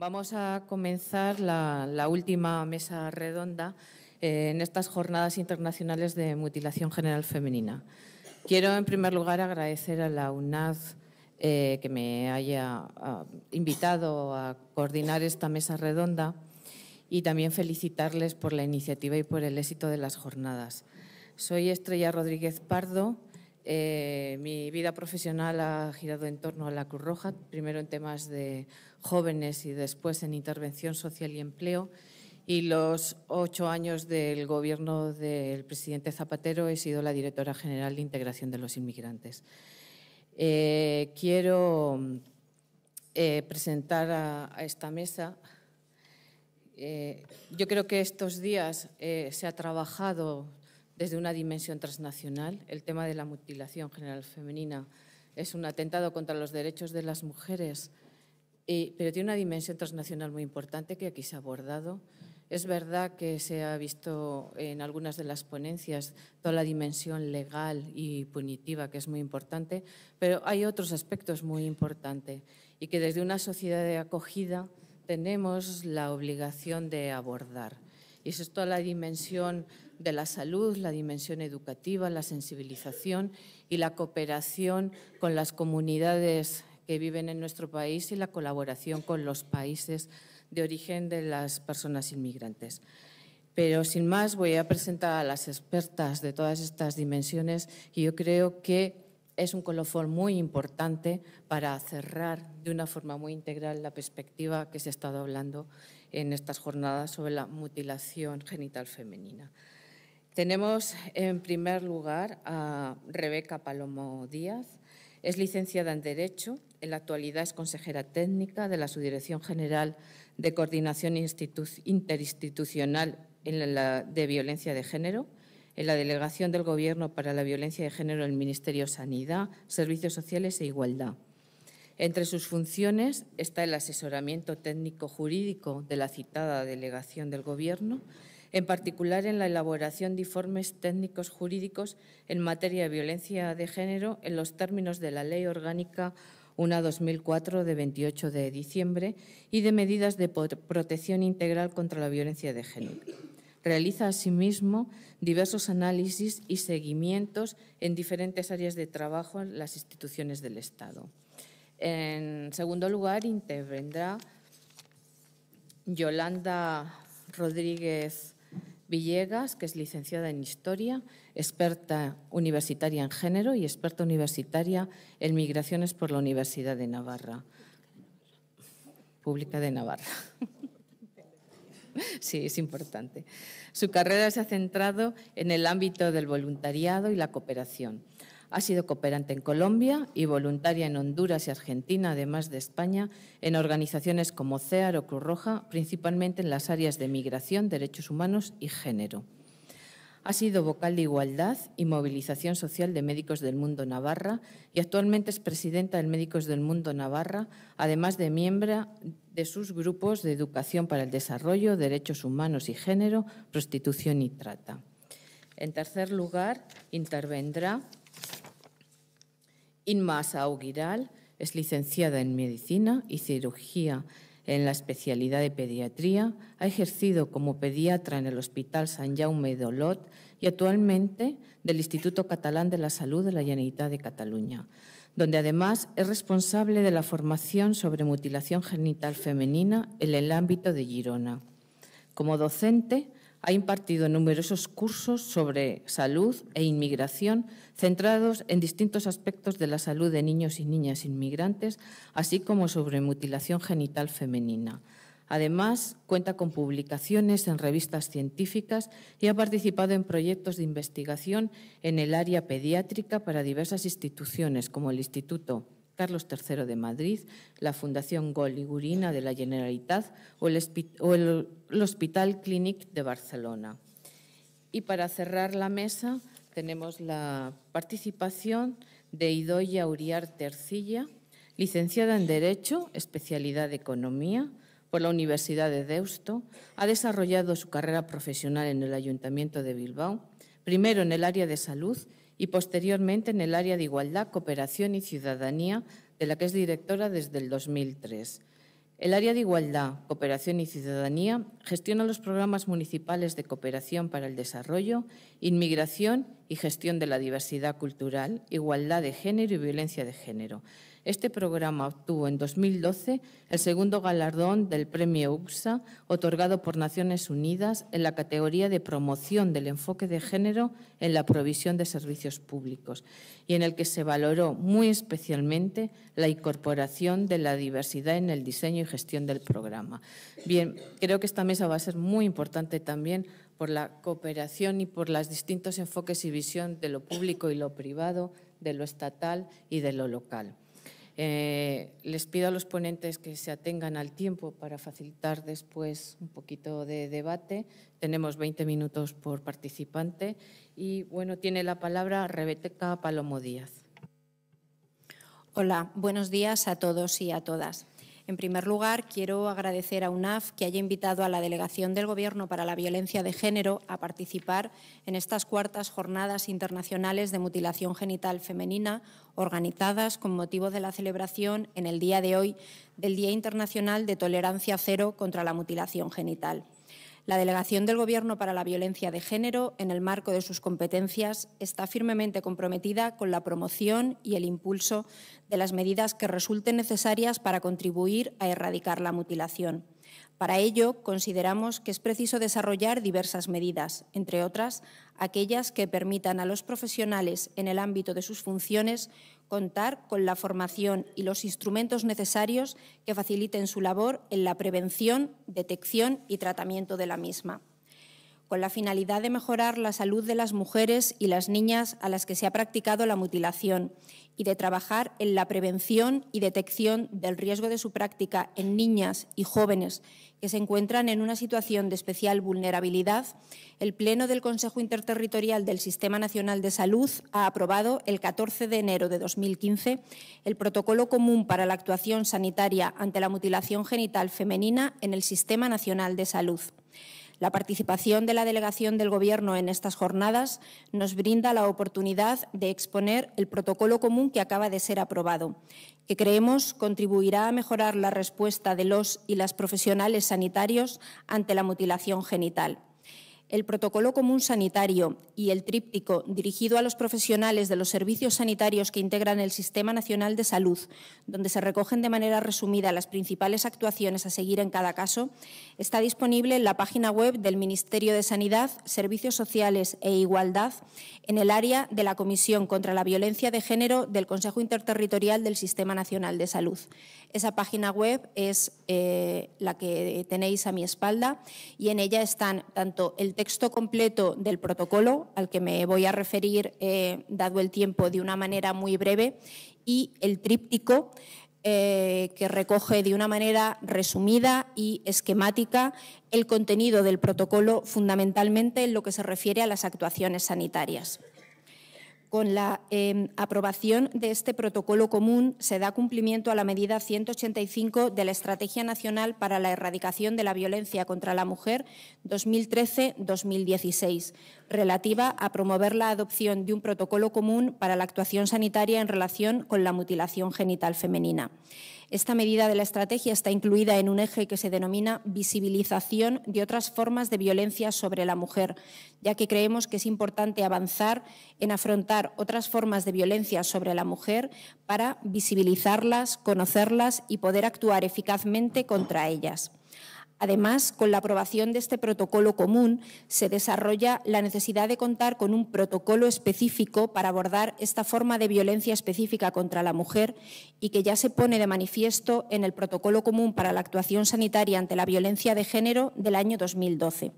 Vamos a comenzar la, última mesa redonda eh, en estas jornadas internacionales de mutilación general femenina. Quiero, en primer lugar, agradecer a la UNAD eh, que me haya ah, invitado a coordinar esta mesa redonda y también felicitarles por la iniciativa y por el éxito de las jornadas. Soy Estrella Rodríguez Pardo eh, mi vida profesional ha girado en torno a la Cruz Roja, primero en temas de jóvenes y después en intervención social y empleo. Y los ocho años del gobierno del presidente Zapatero he sido la directora general de integración de los inmigrantes. Eh, quiero eh, presentar a, a, esta mesa. yo creo que estos días se ha trabajado desde una dimensión transnacional. El tema de la mutilación general femenina es un atentado contra los derechos de las mujeres, pero tiene una dimensión transnacional muy importante que aquí se ha abordado. Es verdad que se ha visto en algunas de las ponencias toda la dimensión legal y punitiva, que es muy importante, pero hay otros aspectos muy importantes y que desde una sociedad de acogida tenemos la obligación de abordar. Y eso es toda la dimensión de la salud, la dimensión educativa, la sensibilización y la cooperación con las comunidades que viven en nuestro país y la colaboración con los países de origen de las personas inmigrantes. Pero sin más, voy a presentar a las expertas de todas estas dimensiones y yo creo que es un colofón muy importante para cerrar de una forma muy integral la perspectiva que se ha estado hablando en estas jornadas sobre la mutilación genital femenina. Tenemos en primer lugar a Rebeca Palomo Díaz. Es licenciada en Derecho, en la actualidad es consejera técnica de la Subdirección General de Coordinación Interinstitucional de Violencia de Género, en la Delegación del Gobierno para la Violencia de Género el Ministerio de Sanidad, Servicios Sociales e Igualdad. Entre sus funciones está el asesoramiento técnico-jurídico de la citada delegación del Gobierno, en particular en la elaboración de informes técnicos jurídicos en materia de violencia de género en los términos de la Ley Orgánica 1-2004 de 28 de diciembre y de medidas de protección integral contra la violencia de género. Realiza asimismo diversos análisis y seguimientos en diferentes áreas de trabajo en las instituciones del Estado. En segundo lugar, intervendrá Yolanda Rodríguez Villegas, que es licenciada en Historia, experta universitaria en género y experta universitaria en migraciones por la Universidad de Navarra. Pública de Navarra. Sí, es importante. Su carrera se ha centrado en el ámbito del voluntariado y la cooperación. Ha sido cooperante en Colombia y voluntaria en Honduras y Argentina, además de España, en organizaciones como CEAR o Cruz Roja, principalmente en las áreas de migración, derechos humanos y género. Ha sido vocal de Igualdad y Movilización Social de Médicos del Mundo Navarra y actualmente es presidenta del Médicos del Mundo Navarra, además de miembro de sus grupos de Educación para el Desarrollo, Derechos Humanos y Género, Prostitución y Trata. En tercer lugar, intervendrá Inma Sao es licenciada en Medicina y Cirugía en la especialidad de pediatría, ha ejercido como pediatra en el Hospital San Jaume d'Olot y actualmente del Instituto Catalán de la Salud de la Generalitat de Cataluña, donde además es responsable de la formación sobre mutilación genital femenina en el ámbito de Girona. Como docente, ha impartido numerosos cursos sobre salud e inmigración centrados en distintos aspectos de la salud de niños y niñas inmigrantes, así como sobre mutilación genital femenina. Además, cuenta con publicaciones en revistas científicas y ha participado en proyectos de investigación en el área pediátrica para diversas instituciones como el Instituto Carlos III de Madrid, la Fundación Goligurina de la Generalitat o el, Hospital Clínic de Barcelona. Y para cerrar la mesa tenemos la participación de Idoya Uriarte Tercilla, licenciada en Derecho, especialidad de Economía, por la Universidad de Deusto, ha desarrollado su carrera profesional en el Ayuntamiento de Bilbao, primero en el área de salud y posteriormente en el área de Igualdad, Cooperación y Ciudadanía, de la que es directora desde el 2003. El área de Igualdad, Cooperación y Ciudadanía gestiona los programas municipales de cooperación para el desarrollo, inmigración y gestión de la diversidad cultural, igualdad de género y violencia de género, este programa obtuvo en 2012 el segundo galardón del Premio UPSA, otorgado por Naciones Unidas en la categoría de promoción del enfoque de género en la provisión de servicios públicos, y en el que se valoró muy especialmente la incorporación de la diversidad en el diseño y gestión del programa. Bien, creo que esta mesa va a ser muy importante también por la cooperación y por los distintos enfoques y visión de lo público y lo privado, de lo estatal y de lo local. Eh, les pido a los ponentes que se atengan al tiempo para facilitar después un poquito de debate. Tenemos 20 minutos por participante y bueno, tiene la palabra Rebeca Palomo Díaz. Hola, buenos días a todos y a todas. En primer lugar, quiero agradecer a UNAF que haya invitado a la Delegación del Gobierno para la Violencia de Género a participar en estas cuartas jornadas internacionales de mutilación genital femenina organizadas con motivo de la celebración en el día de hoy del Día Internacional de Tolerancia Cero contra la Mutilación Genital. La Delegación del Gobierno para la Violencia de Género, en el marco de sus competencias, está firmemente comprometida con la promoción y el impulso de las medidas que resulten necesarias para contribuir a erradicar la mutilación. Para ello, consideramos que es preciso desarrollar diversas medidas, entre otras, aquellas que permitan a los profesionales en el ámbito de sus funciones contar con la formación y los instrumentos necesarios que faciliten su labor en la prevención, detección y tratamiento de la misma con la finalidad de mejorar la salud de las mujeres y las niñas a las que se ha practicado la mutilación y de trabajar en la prevención y detección del riesgo de su práctica en niñas y jóvenes que se encuentran en una situación de especial vulnerabilidad, el Pleno del Consejo Interterritorial del Sistema Nacional de Salud ha aprobado el 14 de enero de 2015 el Protocolo Común para la Actuación Sanitaria ante la Mutilación Genital Femenina en el Sistema Nacional de Salud. La participación de la delegación del Gobierno en estas jornadas nos brinda la oportunidad de exponer el protocolo común que acaba de ser aprobado, que creemos contribuirá a mejorar la respuesta de los y las profesionales sanitarios ante la mutilación genital el protocolo común sanitario y el tríptico dirigido a los profesionales de los servicios sanitarios que integran el Sistema Nacional de Salud, donde se recogen de manera resumida las principales actuaciones a seguir en cada caso, está disponible en la página web del Ministerio de Sanidad, Servicios Sociales e Igualdad en el área de la Comisión contra la Violencia de Género del Consejo Interterritorial del Sistema Nacional de Salud. Esa página web es eh, la que tenéis a mi espalda y en ella están tanto el texto completo del protocolo, al que me voy a referir, eh, dado el tiempo, de una manera muy breve, y el tríptico. Eh, que recoge de una manera resumida y esquemática el contenido del protocolo, fundamentalmente en lo que se refiere a las actuaciones sanitarias. Con la em, aprobación de este protocolo común se da cumplimiento a la medida 185 de la Estrategia Nacional para la Erradicación de la Violencia contra la Mujer 2013-2016, relativa a promover la adopción de un protocolo común para la actuación sanitaria en relación con la mutilación genital femenina. Esta medida de la estrategia está incluida en un eje que se denomina visibilización de otras formas de violencia sobre la mujer, ya que creemos que es importante avanzar en afrontar otras formas de violencia sobre la mujer para visibilizarlas, conocerlas y poder actuar eficazmente contra ellas. Además, con la aprobación de este protocolo común se desarrolla la necesidad de contar con un protocolo específico para abordar esta forma de violencia específica contra la mujer y que ya se pone de manifiesto en el protocolo común para la actuación sanitaria ante la violencia de género del año 2012.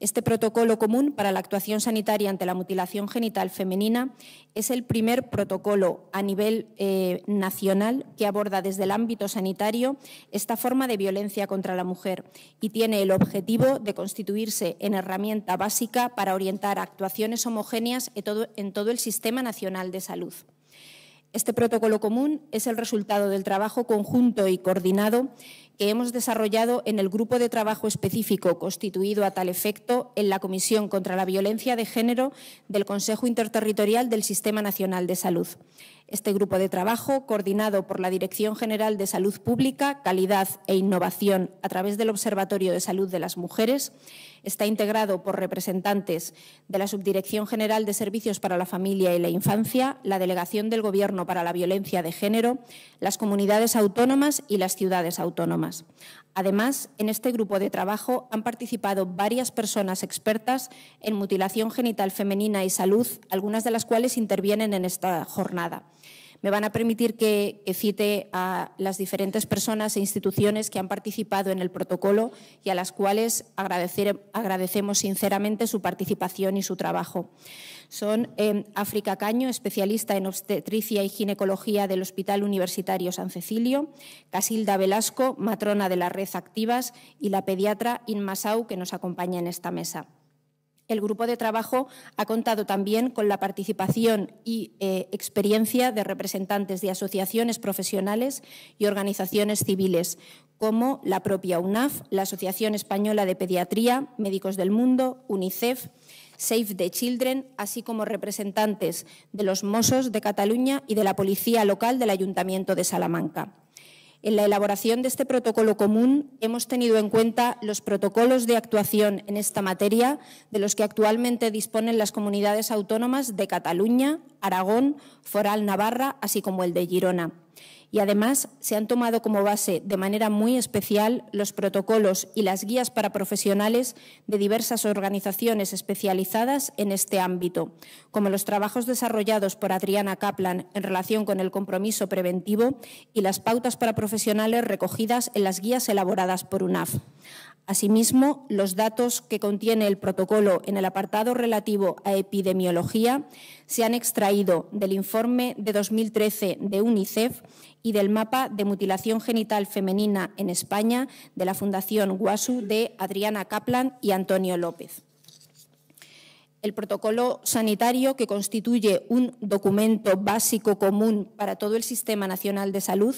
Este protocolo común para la actuación sanitaria ante la mutilación genital femenina es el primer protocolo a nivel eh, nacional que aborda desde el ámbito sanitario esta forma de violencia contra la mujer y tiene el objetivo de constituirse en herramienta básica para orientar actuaciones homogéneas en todo el Sistema Nacional de Salud. Este protocolo común es el resultado del trabajo conjunto y coordinado que hemos desarrollado en el grupo de trabajo específico constituido a tal efecto en la Comisión contra la Violencia de Género del Consejo Interterritorial del Sistema Nacional de Salud. Este grupo de trabajo, coordinado por la Dirección General de Salud Pública, Calidad e Innovación a través del Observatorio de Salud de las Mujeres, está integrado por representantes de la Subdirección General de Servicios para la Familia y la Infancia, la Delegación del Gobierno para la Violencia de Género, las comunidades autónomas y las ciudades autónomas. Además, en este grupo de trabajo han participado varias personas expertas en mutilación genital femenina y salud, algunas de las cuales intervienen en esta jornada. Me van a permitir que, cite a las diferentes personas e instituciones que han participado en el protocolo y a las cuales agradecemos sinceramente su participación y su trabajo. Son eh, África Caño, especialista en obstetricia y ginecología del Hospital Universitario San Cecilio, Casilda Velasco, matrona de la Red Activas, y la pediatra Inmasau que nos acompaña en esta mesa. El grupo de trabajo ha contado también con la participación y eh, experiencia de representantes de asociaciones profesionales y organizaciones civiles, como la propia UNAF, la Asociación Española de Pediatría, Médicos del Mundo, UNICEF, Save the Children, así como representantes de los Mossos de Cataluña y de la Policía Local del Ayuntamiento de Salamanca. En la elaboración de este protocolo común hemos tenido en cuenta los protocolos de actuación en esta materia de los que actualmente disponen las comunidades autónomas de Cataluña, Aragón, Foral Navarra, así como el de Girona y además se han tomado como base de manera muy especial los protocolos y las guías para profesionales de diversas organizaciones especializadas en este ámbito, como los trabajos desarrollados por Adriana Kaplan en relación con el compromiso preventivo y las pautas para profesionales recogidas en las guías elaboradas por UNAF. Asimismo, los datos que contiene el protocolo en el apartado relativo a epidemiología se han extraído del informe de 2013 de UNICEF y del mapa de mutilación genital femenina en España de la Fundación Guasu de Adriana Kaplan y Antonio López el protocolo sanitario que constituye un documento básico común para todo el Sistema Nacional de Salud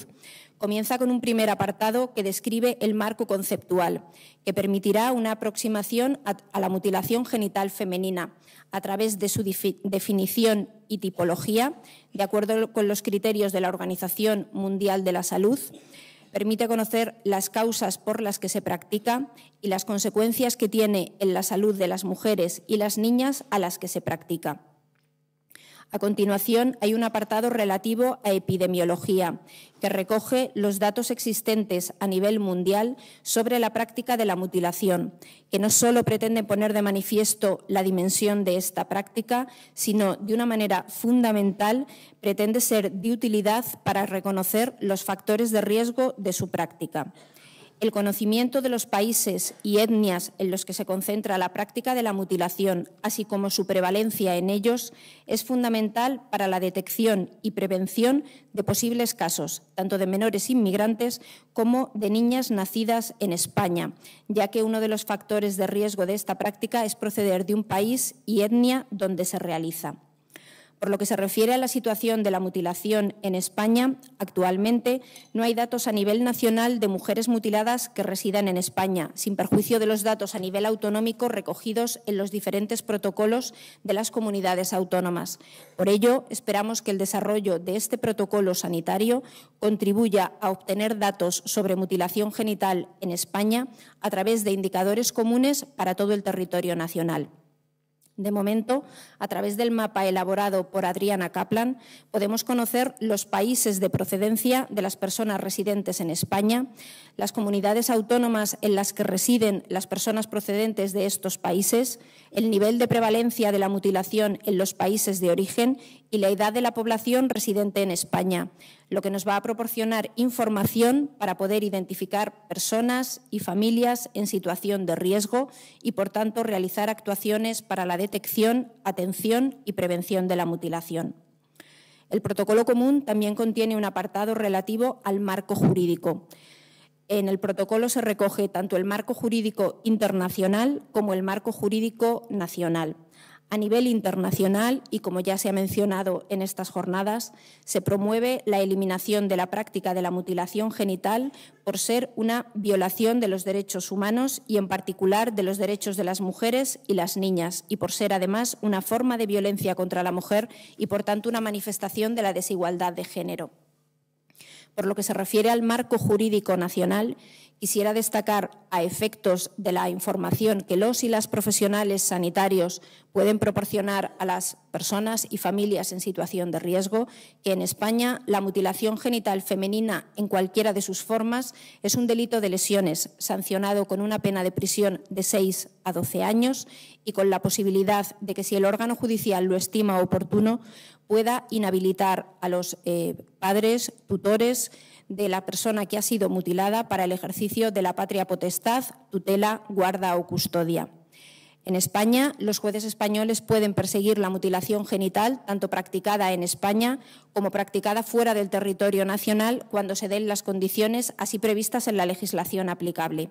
comienza con un primer apartado que describe el marco conceptual, que permitirá una aproximación a, la mutilación genital femenina a través de su definición y tipología, de acuerdo con los criterios de la Organización Mundial de la Salud, permite conocer las causas por las que se practica y las consecuencias que tiene en la salud de las mujeres y las niñas a las que se practica. A continuación, hay un apartado relativo a epidemiología, que recoge los datos existentes a nivel mundial sobre la práctica de la mutilación, que no solo pretende poner de manifiesto la dimensión de esta práctica, sino de una manera fundamental pretende ser de utilidad para reconocer los factores de riesgo de su práctica el conocimiento de los países y etnias en los que se concentra la práctica de la mutilación, así como su prevalencia en ellos, es fundamental para la detección y prevención de posibles casos, tanto de menores inmigrantes como de niñas nacidas en España, ya que uno de los factores de riesgo de esta práctica es proceder de un país y etnia donde se realiza. Por lo que se refiere a la situación de la mutilación en España, actualmente no hay datos a nivel nacional de mujeres mutiladas que residan en España, sin perjuicio de los datos a nivel autonómico recogidos en los diferentes protocolos de las comunidades autónomas. Por ello, esperamos que el desarrollo de este protocolo sanitario contribuya a obtener datos sobre mutilación genital en España a través de indicadores comunes para todo el territorio nacional. De momento, a través del mapa elaborado por Adriana Kaplan, podemos conocer los países de procedencia de las personas residentes en España, las comunidades autónomas en las que residen las personas procedentes de estos países, el nivel de prevalencia de la mutilación en los países de origen y la edad de la población residente en España, lo que nos va a proporcionar información para poder identificar personas y familias en situación de riesgo y, por tanto, realizar actuaciones para la detección, atención y prevención de la mutilación. El protocolo común también contiene un apartado relativo al marco jurídico. En el protocolo se recoge tanto el marco jurídico internacional como el marco jurídico nacional. A nivel internacional, y como ya se ha mencionado en estas jornadas, se promueve la eliminación de la práctica de la mutilación genital por ser una violación de los derechos humanos y, en particular, de los derechos de las mujeres y las niñas, y por ser, además, una forma de violencia contra la mujer y, por tanto, una manifestación de la desigualdad de género. Por lo que se refiere al marco jurídico nacional, Quisiera destacar, a efectos de la información que los y las profesionales sanitarios pueden proporcionar a las personas y familias en situación de riesgo, que en España la mutilación genital femenina en cualquiera de sus formas es un delito de lesiones sancionado con una pena de prisión de 6 a 12 años y con la posibilidad de que si el órgano judicial lo estima oportuno pueda inhabilitar a los eh, padres, tutores, de la persona que ha sido mutilada para el ejercicio de la patria potestad, tutela, guarda o custodia. En España, los jueces españoles pueden perseguir la mutilación genital, tanto practicada en España como practicada fuera del territorio nacional, cuando se den las condiciones así previstas en la legislación aplicable.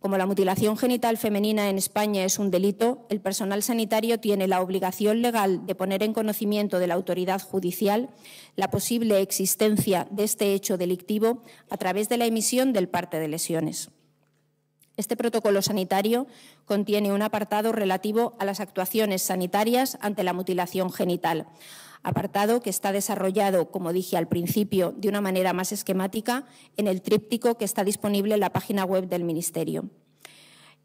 Como la mutilación genital femenina en España es un delito, el personal sanitario tiene la obligación legal de poner en conocimiento de la autoridad judicial la posible existencia de este hecho delictivo a través de la emisión del parte de lesiones. Este protocolo sanitario contiene un apartado relativo a las actuaciones sanitarias ante la mutilación genital, apartado que está desarrollado, como dije al principio, de una manera más esquemática en el tríptico que está disponible en la página web del Ministerio.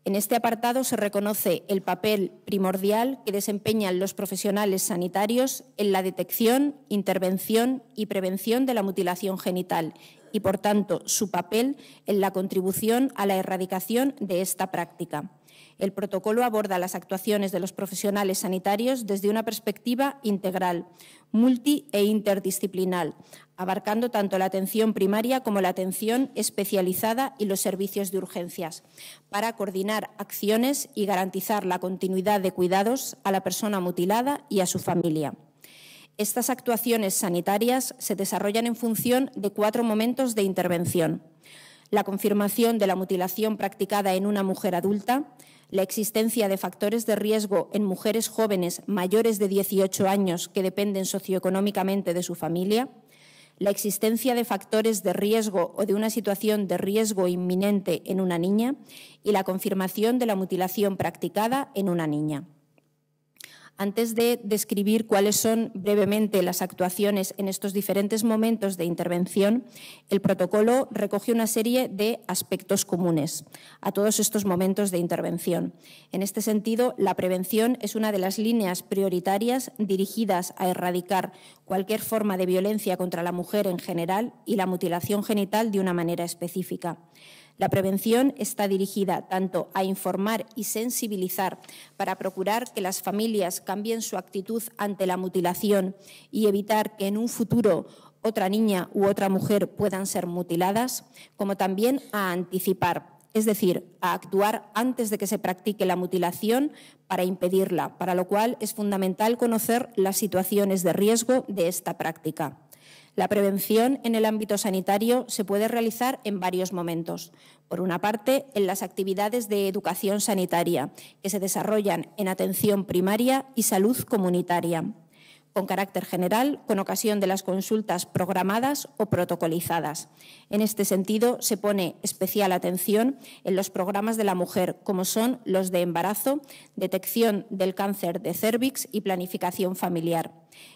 En este apartado se reconoce el papel primordial que desempeñan los profesionales sanitarios en la detección, intervención y prevención de la mutilación genital y, por tanto, su papel en la contribución a la erradicación de esta práctica. El protocolo aborda las actuaciones de los profesionales sanitarios desde una perspectiva integral, multi e interdisciplinar, abarcando tanto la atención primaria como la atención especializada y los servicios de urgencias, para coordinar acciones y garantizar la continuidad de cuidados a la persona mutilada y a su familia. Estas actuaciones sanitarias se desarrollan en función de cuatro momentos de intervención. La confirmación de la mutilación practicada en una mujer adulta, la existencia de factores de riesgo en mujeres jóvenes mayores de 18 años que dependen socioeconómicamente de su familia, la existencia de factores de riesgo o de una situación de riesgo inminente en una niña y la confirmación de la mutilación practicada en una niña. Antes de describir cuáles son brevemente las actuaciones en estos diferentes momentos de intervención, el protocolo recoge una serie de aspectos comunes a todos estos momentos de intervención. En este sentido, la prevención es una de las líneas prioritarias dirigidas a erradicar cualquier forma de violencia contra la mujer en general y la mutilación genital de una manera específica. La prevención está dirigida tanto a informar y sensibilizar para procurar que las familias cambien su actitud ante la mutilación y evitar que en un futuro otra niña u otra mujer puedan ser mutiladas, como también a anticipar es decir, a actuar antes de que se practique la mutilación para impedirla, para lo cual es fundamental conocer las situaciones de riesgo de esta práctica. La prevención en el ámbito sanitario se puede realizar en varios momentos. Por una parte, en las actividades de educación sanitaria, que se desarrollan en atención primaria y salud comunitaria con carácter general con ocasión de las consultas programadas o protocolizadas. En este sentido, se pone especial atención en los programas de la mujer, como son los de embarazo, detección del cáncer de cérvix y planificación familiar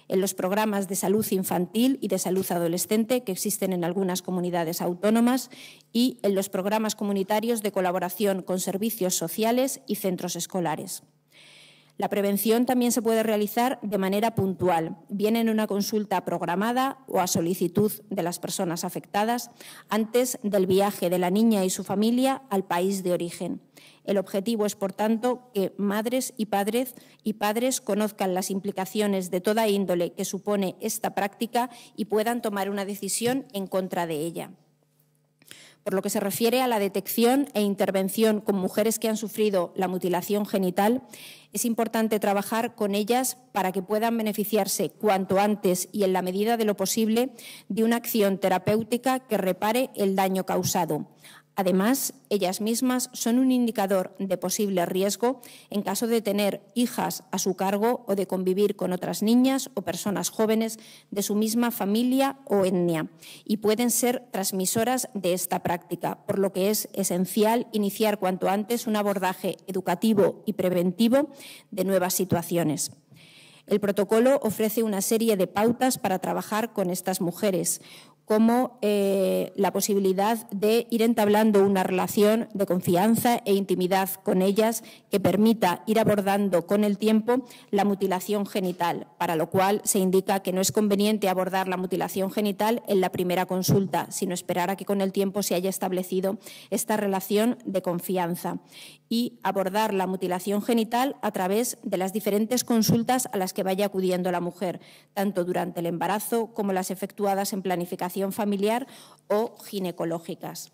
en los programas de salud infantil y de salud adolescente que existen en algunas comunidades autónomas y en los programas comunitarios de colaboración con servicios sociales y centros escolares. La prevención también se puede realizar de manera puntual, bien en una consulta programada o a solicitud de las personas afectadas, antes del viaje de la niña y su familia al país de origen. El objetivo es, por tanto, que madres y padres, y padres conozcan las implicaciones de toda índole que supone esta práctica y puedan tomar una decisión en contra de ella por lo que se refiere a la detección e intervención con mujeres que han sufrido la mutilación genital, es importante trabajar con ellas para que puedan beneficiarse cuanto antes y en la medida de lo posible de una acción terapéutica que repare el daño causado, Además, ellas mismas son un indicador de posible riesgo en caso de tener hijas a su cargo o de convivir con otras niñas o personas jóvenes de su misma familia o etnia y pueden ser transmisoras de esta práctica, por lo que es esencial iniciar cuanto antes un abordaje educativo y preventivo de nuevas situaciones. El protocolo ofrece una serie de pautas para trabajar con estas mujeres, como eh, la posibilidad de ir entablando una relación de confianza e intimidad con ellas que permita ir abordando con el tiempo la mutilación genital, para lo cual se indica que no es conveniente abordar la mutilación genital en la primera consulta, sino esperar a que con el tiempo se haya establecido esta relación de confianza y abordar la mutilación genital a través de las diferentes consultas a las que vaya acudiendo la mujer, tanto durante el embarazo como las efectuadas en planificación familiar o ginecológicas.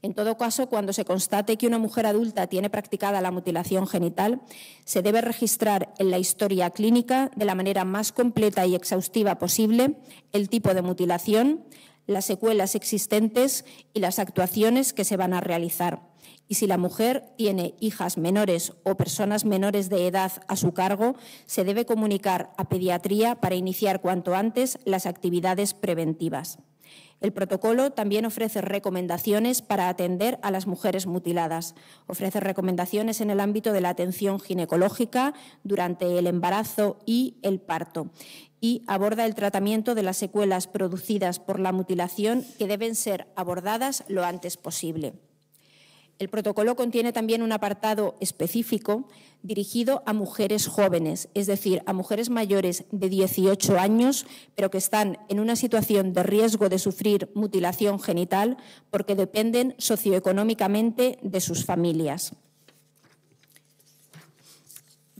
En todo caso, cuando se constate que una mujer adulta tiene practicada la mutilación genital, se debe registrar en la historia clínica de la manera más completa y exhaustiva posible el tipo de mutilación, las secuelas existentes y las actuaciones que se van a realizar. Y si la mujer tiene hijas menores o personas menores de edad a su cargo, se debe comunicar a pediatría para iniciar cuanto antes las actividades preventivas. El protocolo también ofrece recomendaciones para atender a las mujeres mutiladas. Ofrece recomendaciones en el ámbito de la atención ginecológica durante el embarazo y el parto. Y aborda el tratamiento de las secuelas producidas por la mutilación que deben ser abordadas lo antes posible. El protocolo contiene también un apartado específico dirigido a mujeres jóvenes, es decir, a mujeres mayores de 18 años, pero que están en una situación de riesgo de sufrir mutilación genital porque dependen socioeconómicamente de sus familias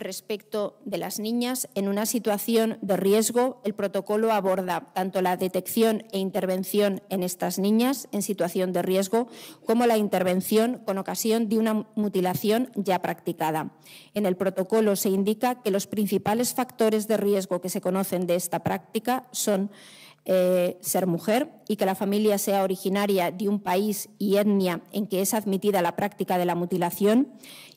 respecto de las niñas en una situación de riesgo, el protocolo aborda tanto la detección e intervención en estas niñas en situación de riesgo como la intervención con ocasión de una mutilación ya practicada. En el protocolo se indica que los principales factores de riesgo que se conocen de esta práctica son eh, ser mujer y que la familia sea originaria de un país y etnia en que es admitida la práctica de la mutilación,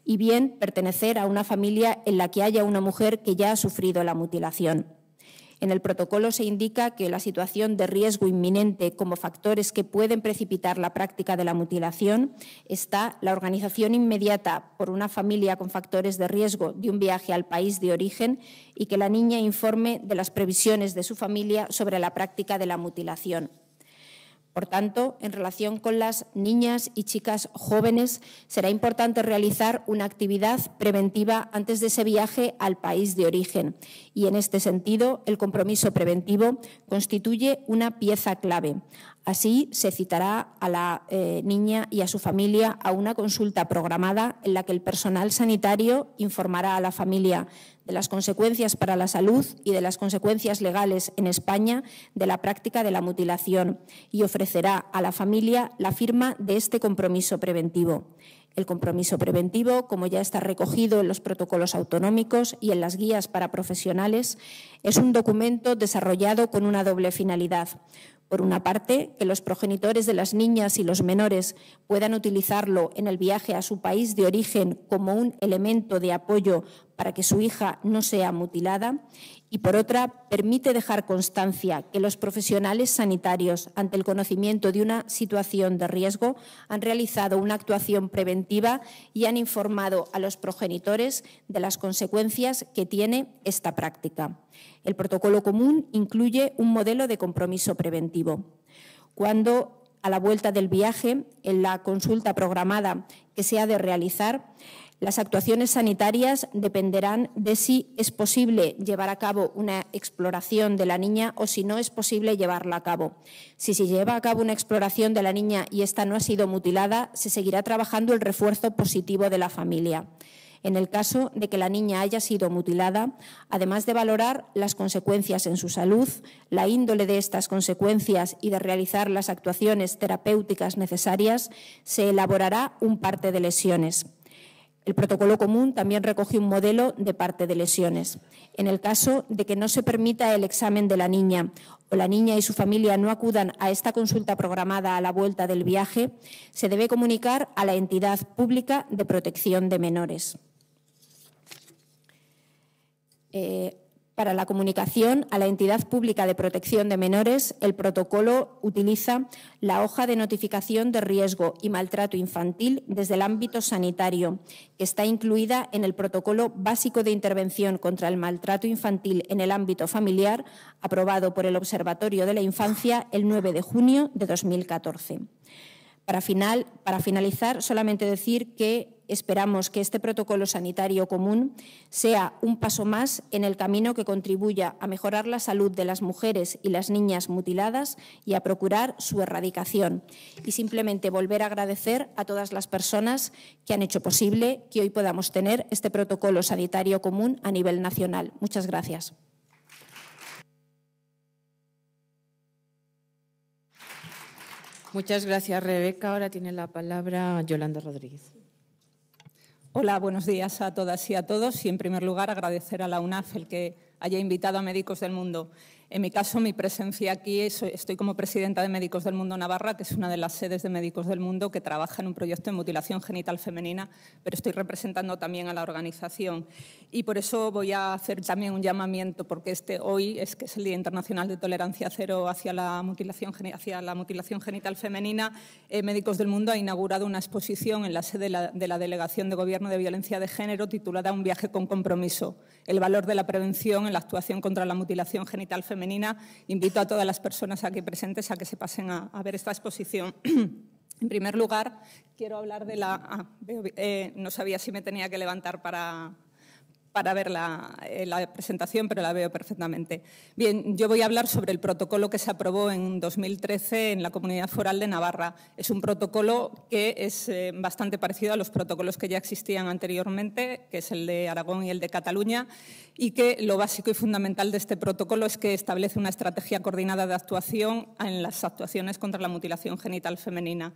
y bien pertenecer a una familia en la que haya una mujer que ya ha sufrido la mutilación. En el protocolo se indica que la situación de riesgo inminente como factores que pueden precipitar la práctica de la mutilación está la organización inmediata por una familia con factores de riesgo de un viaje al país de origen y que la niña informe de las previsiones de su familia sobre la práctica de la mutilación. Por tanto, en relación con las niñas y chicas jóvenes, será importante realizar una actividad preventiva antes de ese viaje al país de origen. Y en este sentido, el compromiso preventivo constituye una pieza clave. Así, se citará a la eh, niña y a su familia a una consulta programada en la que el personal sanitario informará a la familia de las consecuencias para la salud y de las consecuencias legales en España de la práctica de la mutilación y ofrecerá a la familia la firma de este compromiso preventivo. El compromiso preventivo, como ya está recogido en los protocolos autonómicos y en las guías para profesionales, es un documento desarrollado con una doble finalidad. Por una parte, que los progenitores de las niñas y los menores puedan utilizarlo en el viaje a su país de origen como un elemento de apoyo para que su hija no sea mutilada y, por otra, permite dejar constancia que los profesionales sanitarios, ante el conocimiento de una situación de riesgo, han realizado una actuación preventiva y han informado a los progenitores de las consecuencias que tiene esta práctica. El protocolo común incluye un modelo de compromiso preventivo. Cuando a la vuelta del viaje, en la consulta programada que se ha de realizar, las actuaciones sanitarias dependerán de si es posible llevar a cabo una exploración de la niña o si no es posible llevarla a cabo. Si se lleva a cabo una exploración de la niña y ésta no ha sido mutilada, se seguirá trabajando el refuerzo positivo de la familia. En el caso de que la niña haya sido mutilada, además de valorar las consecuencias en su salud, la índole de estas consecuencias y de realizar las actuaciones terapéuticas necesarias, se elaborará un parte de lesiones. El protocolo común también recoge un modelo de parte de lesiones. En el caso de que no se permita el examen de la niña o la niña y su familia no acudan a esta consulta programada a la vuelta del viaje, se debe comunicar a la entidad pública de protección de menores. Eh, para la comunicación a la entidad pública de protección de menores, el protocolo utiliza la hoja de notificación de riesgo y maltrato infantil desde el ámbito sanitario, que está incluida en el protocolo básico de intervención contra el maltrato infantil en el ámbito familiar, aprobado por el Observatorio de la Infancia el 9 de junio de 2014. Para, final, para finalizar, solamente decir que Esperamos que este protocolo sanitario común sea un paso más en el camino que contribuya a mejorar la salud de las mujeres y las niñas mutiladas y a procurar su erradicación. Y simplemente volver a agradecer a todas las personas que han hecho posible que hoy podamos tener este protocolo sanitario común a nivel nacional. Muchas gracias. Muchas gracias, Rebeca. Ahora tiene la palabra Yolanda Rodríguez. Hola, buenos días a todas y a todos. Y en primer lugar, agradecer a la UNAF el que haya invitado a médicos del mundo. En mi caso, mi presencia aquí, estoy como presidenta de Médicos del Mundo Navarra, que es una de las sedes de Médicos del Mundo que trabaja en un proyecto de mutilación genital femenina, pero estoy representando también a la organización. Y por eso voy a hacer también un llamamiento, porque este hoy es que es el Día Internacional de Tolerancia Cero hacia la mutilación, hacia la mutilación genital femenina. Eh, Médicos del Mundo ha inaugurado una exposición en la sede de la, de la Delegación de Gobierno de Violencia de Género titulada Un viaje con compromiso, el valor de la prevención en la actuación contra la mutilación genital femenina invito a todas las personas aquí presentes a que se pasen a, ver esta exposición. en primer lugar, quiero hablar de la... Ah, eh, no sabía si me tenía que levantar para, para ver eh, la, presentación, pero la veo perfectamente. Bien, yo voy a hablar sobre el protocolo que se aprobó en 2013 en la Comunidad Foral de Navarra. Es un protocolo que es eh, bastante parecido a los protocolos que ya existían anteriormente, que es el de Aragón y el de Cataluña, y que lo básico y fundamental de este protocolo es que establece una estrategia coordinada de actuación en las actuaciones contra la mutilación genital femenina.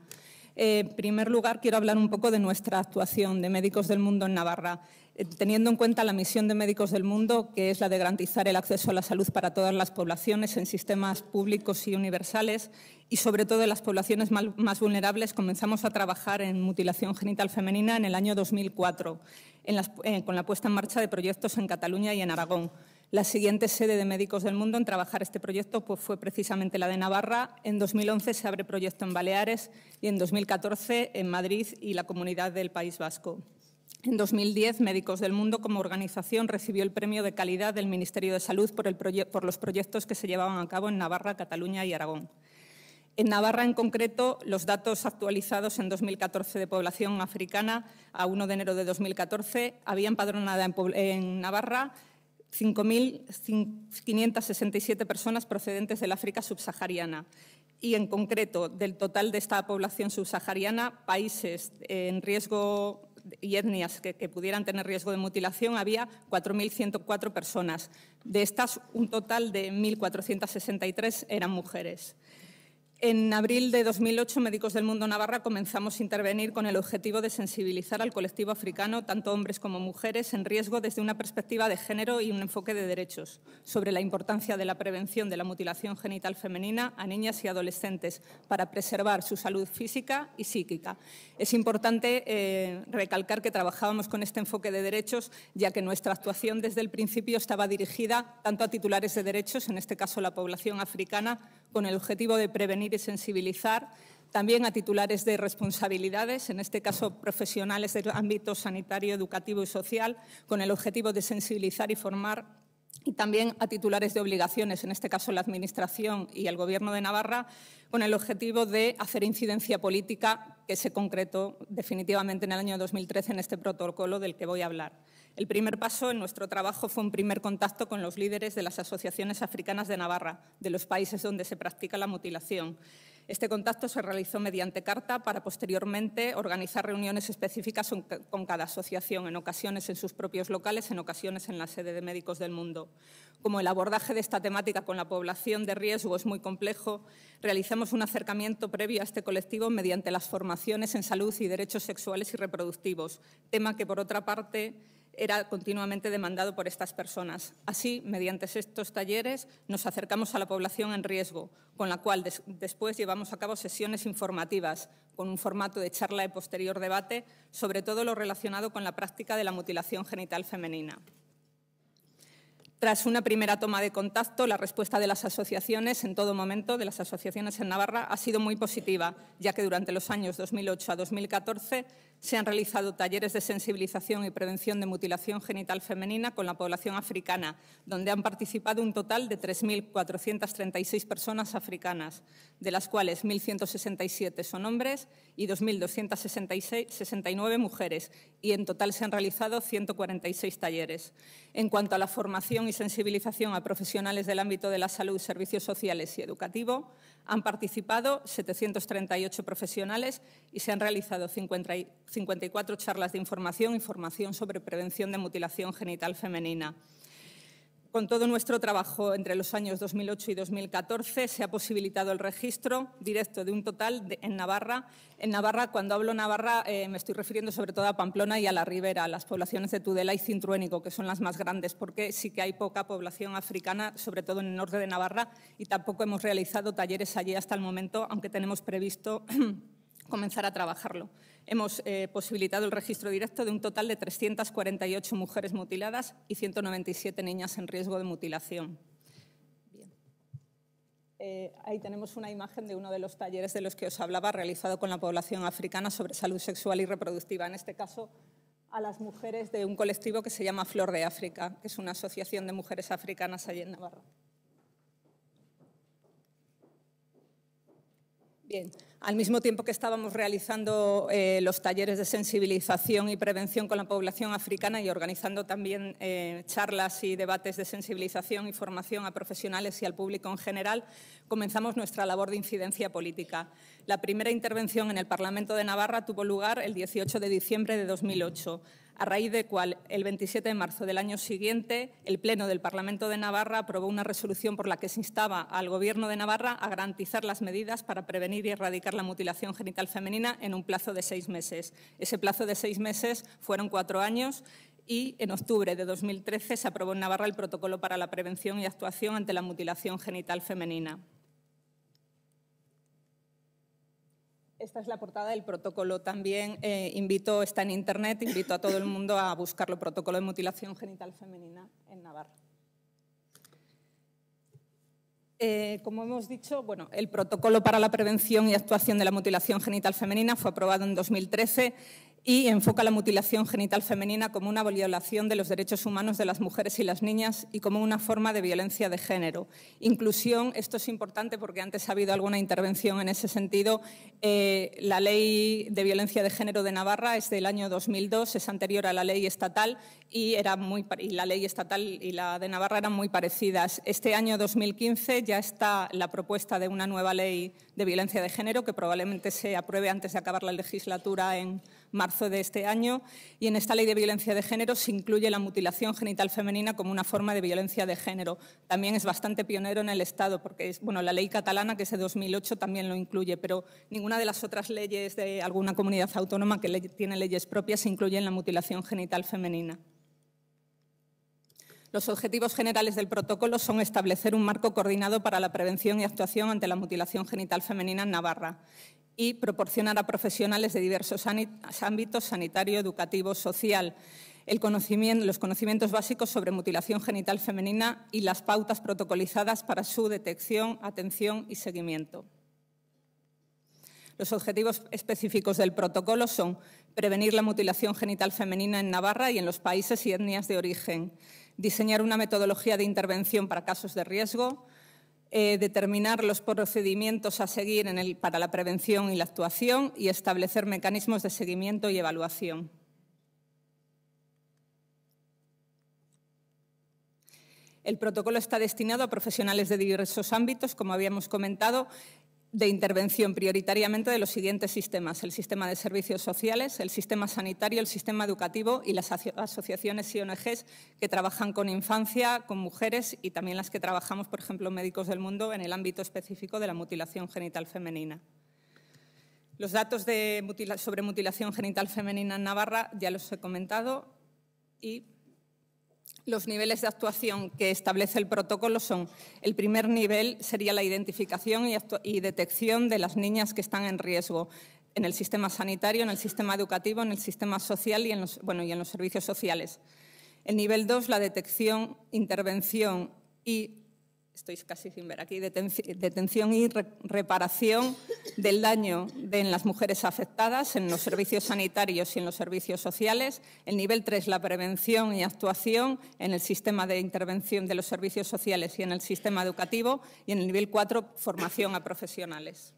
Eh, en primer lugar, quiero hablar un poco de nuestra actuación de Médicos del Mundo en Navarra. Eh, teniendo en cuenta la misión de Médicos del Mundo, que es la de garantizar el acceso a la salud para todas las poblaciones en sistemas públicos y universales, y sobre todo en las poblaciones más vulnerables, comenzamos a trabajar en mutilación genital femenina en el año 2004, eh, con la puesta en marcha de proyectos en Cataluña y en Aragón. La siguiente sede de Médicos del Mundo en trabajar este proyecto pues, fue precisamente la de Navarra. En 2011 se abre proyecto en Baleares y en 2014 en Madrid y la comunidad del País Vasco. En 2010, Médicos del Mundo como organización recibió el premio de calidad del Ministerio de Salud por, los proyectos que se llevaban a cabo en Navarra, Cataluña y Aragón. En Navarra, en concreto, los datos actualizados en 2014 de población africana a 1 de enero de 2014 habían empadronada en, Navarra 5.567 personas procedentes del África subsahariana y en concreto del total de esta población subsahariana, países en riesgo y etnias que, pudieran tener riesgo de mutilación había 4.104 personas. De estas, un total de 1.463 eran mujeres. En abril de 2008, Médicos del Mundo Navarra comenzamos a intervenir con el objetivo de sensibilizar al colectivo africano, tanto hombres como mujeres, en riesgo desde una perspectiva de género y un enfoque de derechos, sobre la importancia de la prevención de la mutilación genital femenina a niñas y adolescentes para preservar su salud física y psíquica. Es importante eh, recalcar que trabajábamos con este enfoque de derechos, ya que nuestra actuación desde el principio estaba dirigida tanto a titulares de derechos, en este caso la población africana, con el objetivo de prevenir y sensibilizar también a titulares de responsabilidades, en este caso profesionales del ámbito sanitario, educativo y social, con el objetivo de sensibilizar y formar y también a titulares de obligaciones, en este caso la Administración y el Gobierno de Navarra, con el objetivo de hacer incidencia política que se concretó definitivamente en el año 2013 en este protocolo del que voy a hablar. El primer paso en nuestro trabajo fue un primer contacto con los líderes de las asociaciones africanas de Navarra, de los países donde se practica la mutilación. Este contacto se realizó mediante carta para posteriormente organizar reuniones específicas con cada asociación, en ocasiones en sus propios locales, en ocasiones en la sede de Médicos del Mundo como el abordaje de esta temática con la población de riesgo es muy complejo, realizamos un acercamiento previo a este colectivo mediante las formaciones en salud y derechos sexuales y reproductivos, tema que, por otra parte, era continuamente demandado por estas personas. Así, mediante estos talleres, nos acercamos a la población en riesgo, con la cual después llevamos a cabo sesiones informativas, con un formato de charla y posterior debate, sobre todo lo relacionado con la práctica de la mutilación genital femenina. Tras una primera toma de contacto, la respuesta de las asociaciones en todo momento, de las asociaciones en Navarra, ha sido muy positiva, ya que durante los años 2008 a 2014 se han realizado talleres de sensibilización y prevención de mutilación genital femenina con la población africana, donde han participado un total de 3.436 personas africanas, de las cuales 1.167 son hombres y 2.269 mujeres, y en total se han realizado 146 talleres. En cuanto a la formación y sensibilización a profesionales del ámbito de la salud, servicios sociales y educativo, han participado 738 profesionales y se han realizado 54 charlas de información y formación sobre prevención de mutilación genital femenina. Con todo nuestro trabajo entre los años 2008 y 2014 se ha posibilitado el registro directo de un total en Navarra. En Navarra, cuando hablo Navarra, eh, me estoy refiriendo sobre todo a Pamplona y a la Ribera, a las poblaciones de Tudela y Cintruénico, que son las más grandes, porque sí que hay poca población africana, sobre todo en el norte de Navarra, y tampoco hemos realizado talleres allí hasta el momento, aunque tenemos previsto comenzar a trabajarlo. Hemos eh, posibilitado el registro directo de un total de 348 mujeres mutiladas y 197 niñas en riesgo de mutilación. Eh, ahí tenemos una imagen de uno de los talleres de los que os hablaba, realizado con la población africana sobre salud sexual y reproductiva. En este caso, a las mujeres de un colectivo que se llama Flor de África, que es una asociación de mujeres africanas allí en Navarra. Bien. Al mismo tiempo que estábamos realizando eh, los talleres de sensibilización y prevención con la población africana y organizando también eh, charlas y debates de sensibilización y formación a profesionales y al público en general, comenzamos nuestra labor de incidencia política. La primera intervención en el Parlamento de Navarra tuvo lugar el 18 de diciembre de 2008 a raíz de cual el 27 de marzo del año siguiente el Pleno del Parlamento de Navarra aprobó una resolución por la que se instaba al Gobierno de Navarra a garantizar las medidas para prevenir y erradicar la mutilación genital femenina en un plazo de seis meses. Ese plazo de seis meses fueron cuatro años y en octubre de 2013 se aprobó en Navarra el protocolo para la prevención y actuación ante la mutilación genital femenina. Esta es la portada del protocolo también. Eh, invito, está en internet, invito a todo el mundo a buscarlo, protocolo de mutilación genital femenina en Navarra. Eh, como hemos dicho, bueno, el protocolo para la prevención y actuación de la mutilación genital femenina fue aprobado en 2013 y enfoca la mutilación genital femenina como una violación de los derechos humanos de las mujeres y las niñas y como una forma de violencia de género. Inclusión, esto es importante porque antes ha habido alguna intervención en ese sentido. Eh, la ley de violencia de género de Navarra es del año 2002, es anterior a la ley estatal y, era muy, y la ley estatal y la de Navarra eran muy parecidas. Este año 2015 ya está la propuesta de una nueva ley de violencia de género que probablemente se apruebe antes de acabar la legislatura en marzo de este año, y en esta ley de violencia de género se incluye la mutilación genital femenina como una forma de violencia de género. También es bastante pionero en el Estado, porque es, bueno, la ley catalana, que es de 2008, también lo incluye, pero ninguna de las otras leyes de alguna comunidad autónoma que tiene leyes propias incluye la mutilación genital femenina. Los objetivos generales del protocolo son establecer un marco coordinado para la prevención y actuación ante la mutilación genital femenina en Navarra y proporcionar a profesionales de diversos ámbitos, sanitario, educativo, social, los conocimientos básicos sobre mutilación genital femenina y las pautas protocolizadas para su detección, atención y seguimiento. Los objetivos específicos del protocolo son prevenir la mutilación genital femenina en Navarra y en los países y etnias de origen, diseñar una metodología de intervención para casos de riesgo, eh, determinar los procedimientos a seguir para la prevención y la actuación y establecer mecanismos de seguimiento y evaluación. El protocolo está destinado a profesionales de diversos ámbitos, como habíamos comentado, de intervención prioritariamente de los siguientes sistemas, el sistema de servicios sociales, el sistema sanitario, el sistema educativo y las asociaciones y ONGs que trabajan con infancia, con mujeres y también las que trabajamos, por ejemplo, Médicos del Mundo en el ámbito específico de la mutilación genital femenina. Los datos sobre mutilación genital femenina en Navarra ya los he comentado y los niveles de actuación que establece el protocolo son, el primer nivel sería la identificación y, detección de las niñas que están en riesgo en el sistema sanitario, en el sistema educativo, en el sistema social y en los, servicios sociales. El nivel dos, la detección, intervención y estoy casi sin ver aquí, detención y reparación del daño en las mujeres afectadas en los servicios sanitarios y en los servicios sociales. El nivel 3, la prevención y actuación en el sistema de intervención de los servicios sociales y en el sistema educativo. Y en el nivel 4, formación a profesionales.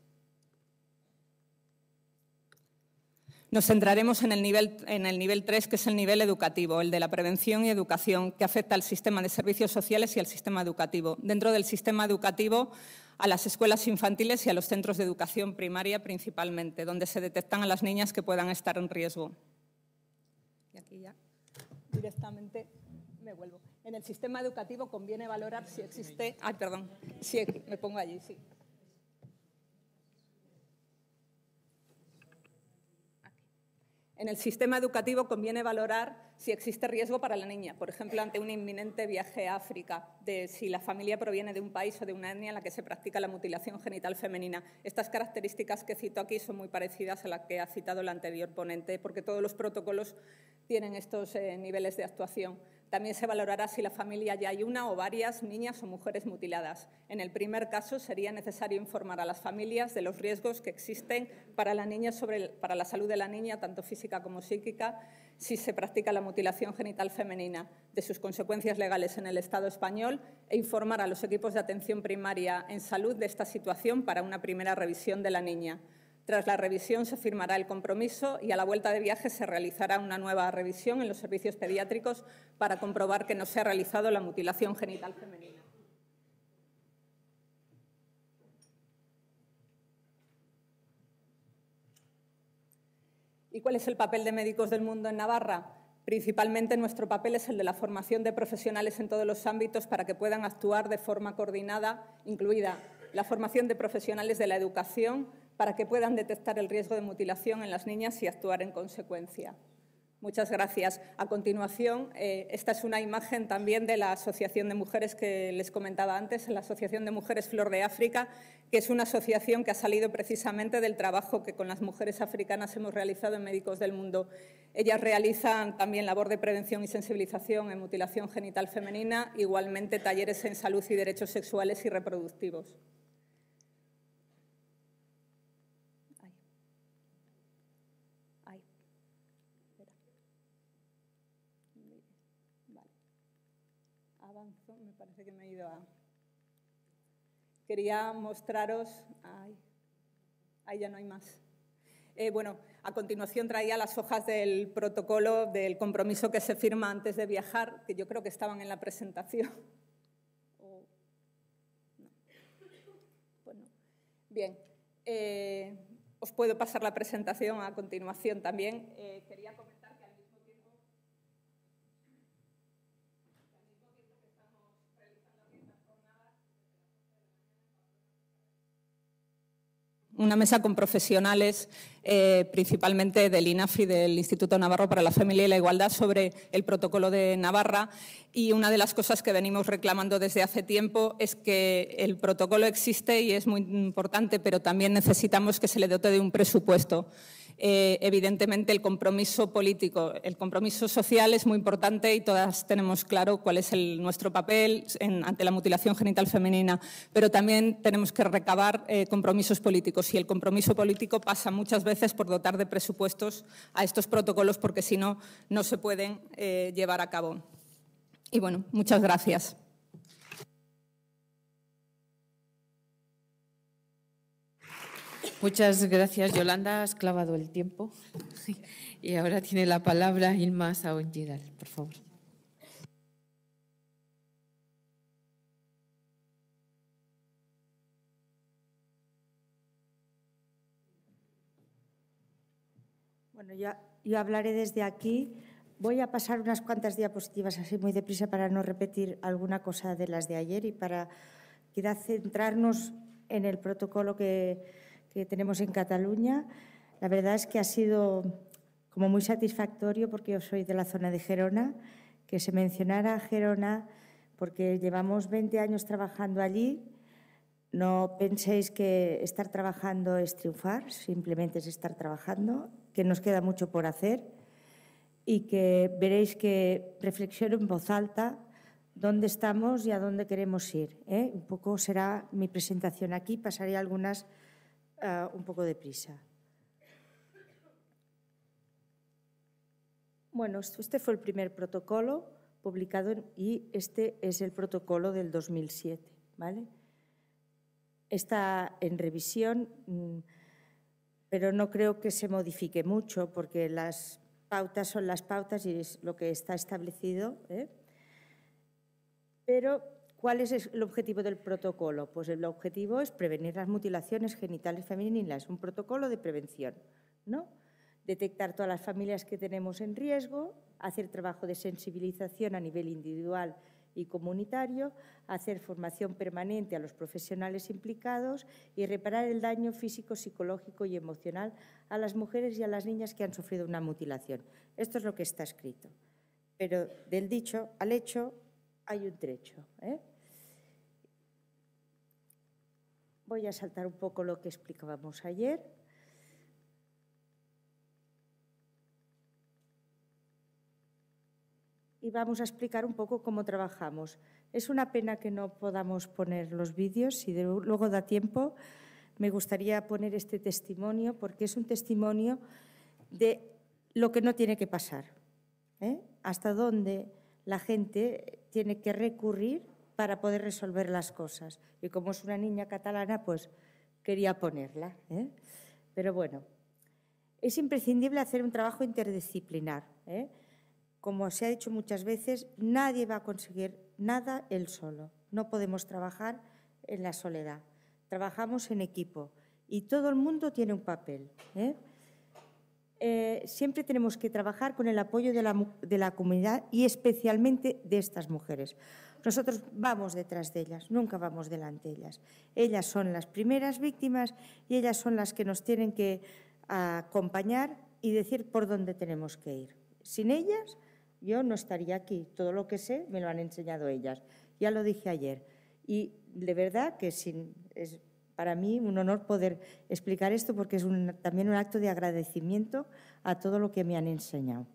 Nos centraremos en el, nivel, en el nivel 3, que es el nivel educativo, el de la prevención y educación, que afecta al sistema de servicios sociales y al sistema educativo. Dentro del sistema educativo, a las escuelas infantiles y a los centros de educación primaria principalmente, donde se detectan a las niñas que puedan estar en riesgo. Y aquí ya directamente me vuelvo. En el sistema educativo conviene valorar si existe. Ay, perdón. Si, me pongo allí, sí. En el sistema educativo conviene valorar si existe riesgo para la niña, por ejemplo, ante un inminente viaje a África, de si la familia proviene de un país o de una etnia en la que se practica la mutilación genital femenina. Estas características que cito aquí son muy parecidas a las que ha citado el anterior ponente, porque todos los protocolos tienen estos eh, niveles de actuación. También se valorará si la familia ya hay una o varias niñas o mujeres mutiladas. En el primer caso, sería necesario informar a las familias de los riesgos que existen para la, niña sobre para la salud de la niña, tanto física como psíquica, si se practica la mutilación genital femenina, de sus consecuencias legales en el Estado español e informar a los equipos de atención primaria en salud de esta situación para una primera revisión de la niña. Tras la revisión se firmará el compromiso y a la vuelta de viaje se realizará una nueva revisión en los servicios pediátricos para comprobar que no se ha realizado la mutilación genital femenina. ¿Y cuál es el papel de Médicos del Mundo en Navarra? Principalmente nuestro papel es el de la formación de profesionales en todos los ámbitos para que puedan actuar de forma coordinada, incluida la formación de profesionales de la educación, para que puedan detectar el riesgo de mutilación en las niñas y actuar en consecuencia. Muchas gracias. A continuación, eh, esta es una imagen también de la Asociación de Mujeres que les comentaba antes, la Asociación de Mujeres Flor de África, que es una asociación que ha salido precisamente del trabajo que con las mujeres africanas hemos realizado en Médicos del Mundo. Ellas realizan también labor de prevención y sensibilización en mutilación genital femenina, igualmente talleres en salud y derechos sexuales y reproductivos. que me he ido Quería mostraros... ahí ya no hay más. Eh, bueno, a continuación traía las hojas del protocolo del compromiso que se firma antes de viajar, que yo creo que estaban en la presentación. Bueno, Bien, eh, os puedo pasar la presentación a continuación también. Eh, quería una mesa con profesionales, eh, principalmente del INAFI, del Instituto Navarro para la Familia y la Igualdad, sobre el protocolo de Navarra. Y una de las cosas que venimos reclamando desde hace tiempo es que el protocolo existe y es muy importante, pero también necesitamos que se le dote de un presupuesto. Eh, evidentemente el compromiso político, el compromiso social es muy importante y todas tenemos claro cuál es nuestro papel ante la mutilación genital femenina, pero también tenemos que recabar eh, compromisos políticos y el compromiso político pasa muchas veces por dotar de presupuestos a estos protocolos porque si no, no se pueden eh, llevar a cabo. Y bueno, muchas gracias. Muchas gracias, Yolanda. Has clavado el tiempo. Y ahora tiene la palabra Ilma Saúl por favor. Bueno, yo, yo hablaré desde aquí. Voy a pasar unas cuantas diapositivas así muy deprisa para no repetir alguna cosa de las de ayer y para quizá centrarnos en el protocolo que, que tenemos en Cataluña. La verdad es que ha sido como muy satisfactorio porque yo soy de la zona de Gerona, que se mencionara Gerona porque llevamos 20 años trabajando allí. No penséis que estar trabajando es triunfar, simplemente es estar trabajando, que nos queda mucho por hacer y que veréis que reflexiono en voz alta dónde estamos y a dónde queremos ir. ¿eh? Un poco será mi presentación aquí, pasaré algunas Ah, un poco de prisa. Bueno, este fue el primer protocolo publicado y este es el protocolo del 2007, ¿vale? Está en revisión, mm, pero no creo que se modifique mucho porque las pautas son las pautas y es lo que está establecido. ¿eh? Pero ¿Cuál es el objetivo del protocolo? Pues el objetivo es prevenir las mutilaciones genitales femeninas, un protocolo de prevención, ¿no? Detectar todas las familias que tenemos en riesgo, hacer trabajo de sensibilización a nivel individual y comunitario, hacer formación permanente a los profesionales implicados y reparar el daño físico, psicológico y emocional a las mujeres y a las niñas que han sufrido una mutilación. Esto es lo que está escrito. Pero del dicho al hecho hay un trecho. ¿eh? Voy a saltar un poco lo que explicábamos ayer. Y vamos a explicar un poco cómo trabajamos. Es una pena que no podamos poner los vídeos, si luego da tiempo. Me gustaría poner este testimonio porque es un testimonio de lo que no tiene que pasar. ¿eh? Hasta dónde la gente tiene que recurrir para poder resolver las cosas. Y como es una niña catalana, pues quería ponerla. ¿eh? Pero bueno, es imprescindible hacer un trabajo interdisciplinar. ¿eh? Como se ha dicho muchas veces, nadie va a conseguir nada él solo. No podemos trabajar en la soledad. Trabajamos en equipo y todo el mundo tiene un papel. ¿eh? siempre tenemos que trabajar con el apoyo de la, comunidad y especialmente de estas mujeres. Nosotros vamos detrás de ellas, nunca vamos delante de ellas. Ellas son las primeras víctimas y ellas son las que nos tienen que acompañar y decir por dónde tenemos que ir. Sin ellas yo no estaría aquí. Todo lo que sé me lo han enseñado ellas. Ya lo dije ayer. Y de verdad que sin, para mí un honor poder explicar esto porque es también un acto de agradecimiento a todo lo que me han enseñado.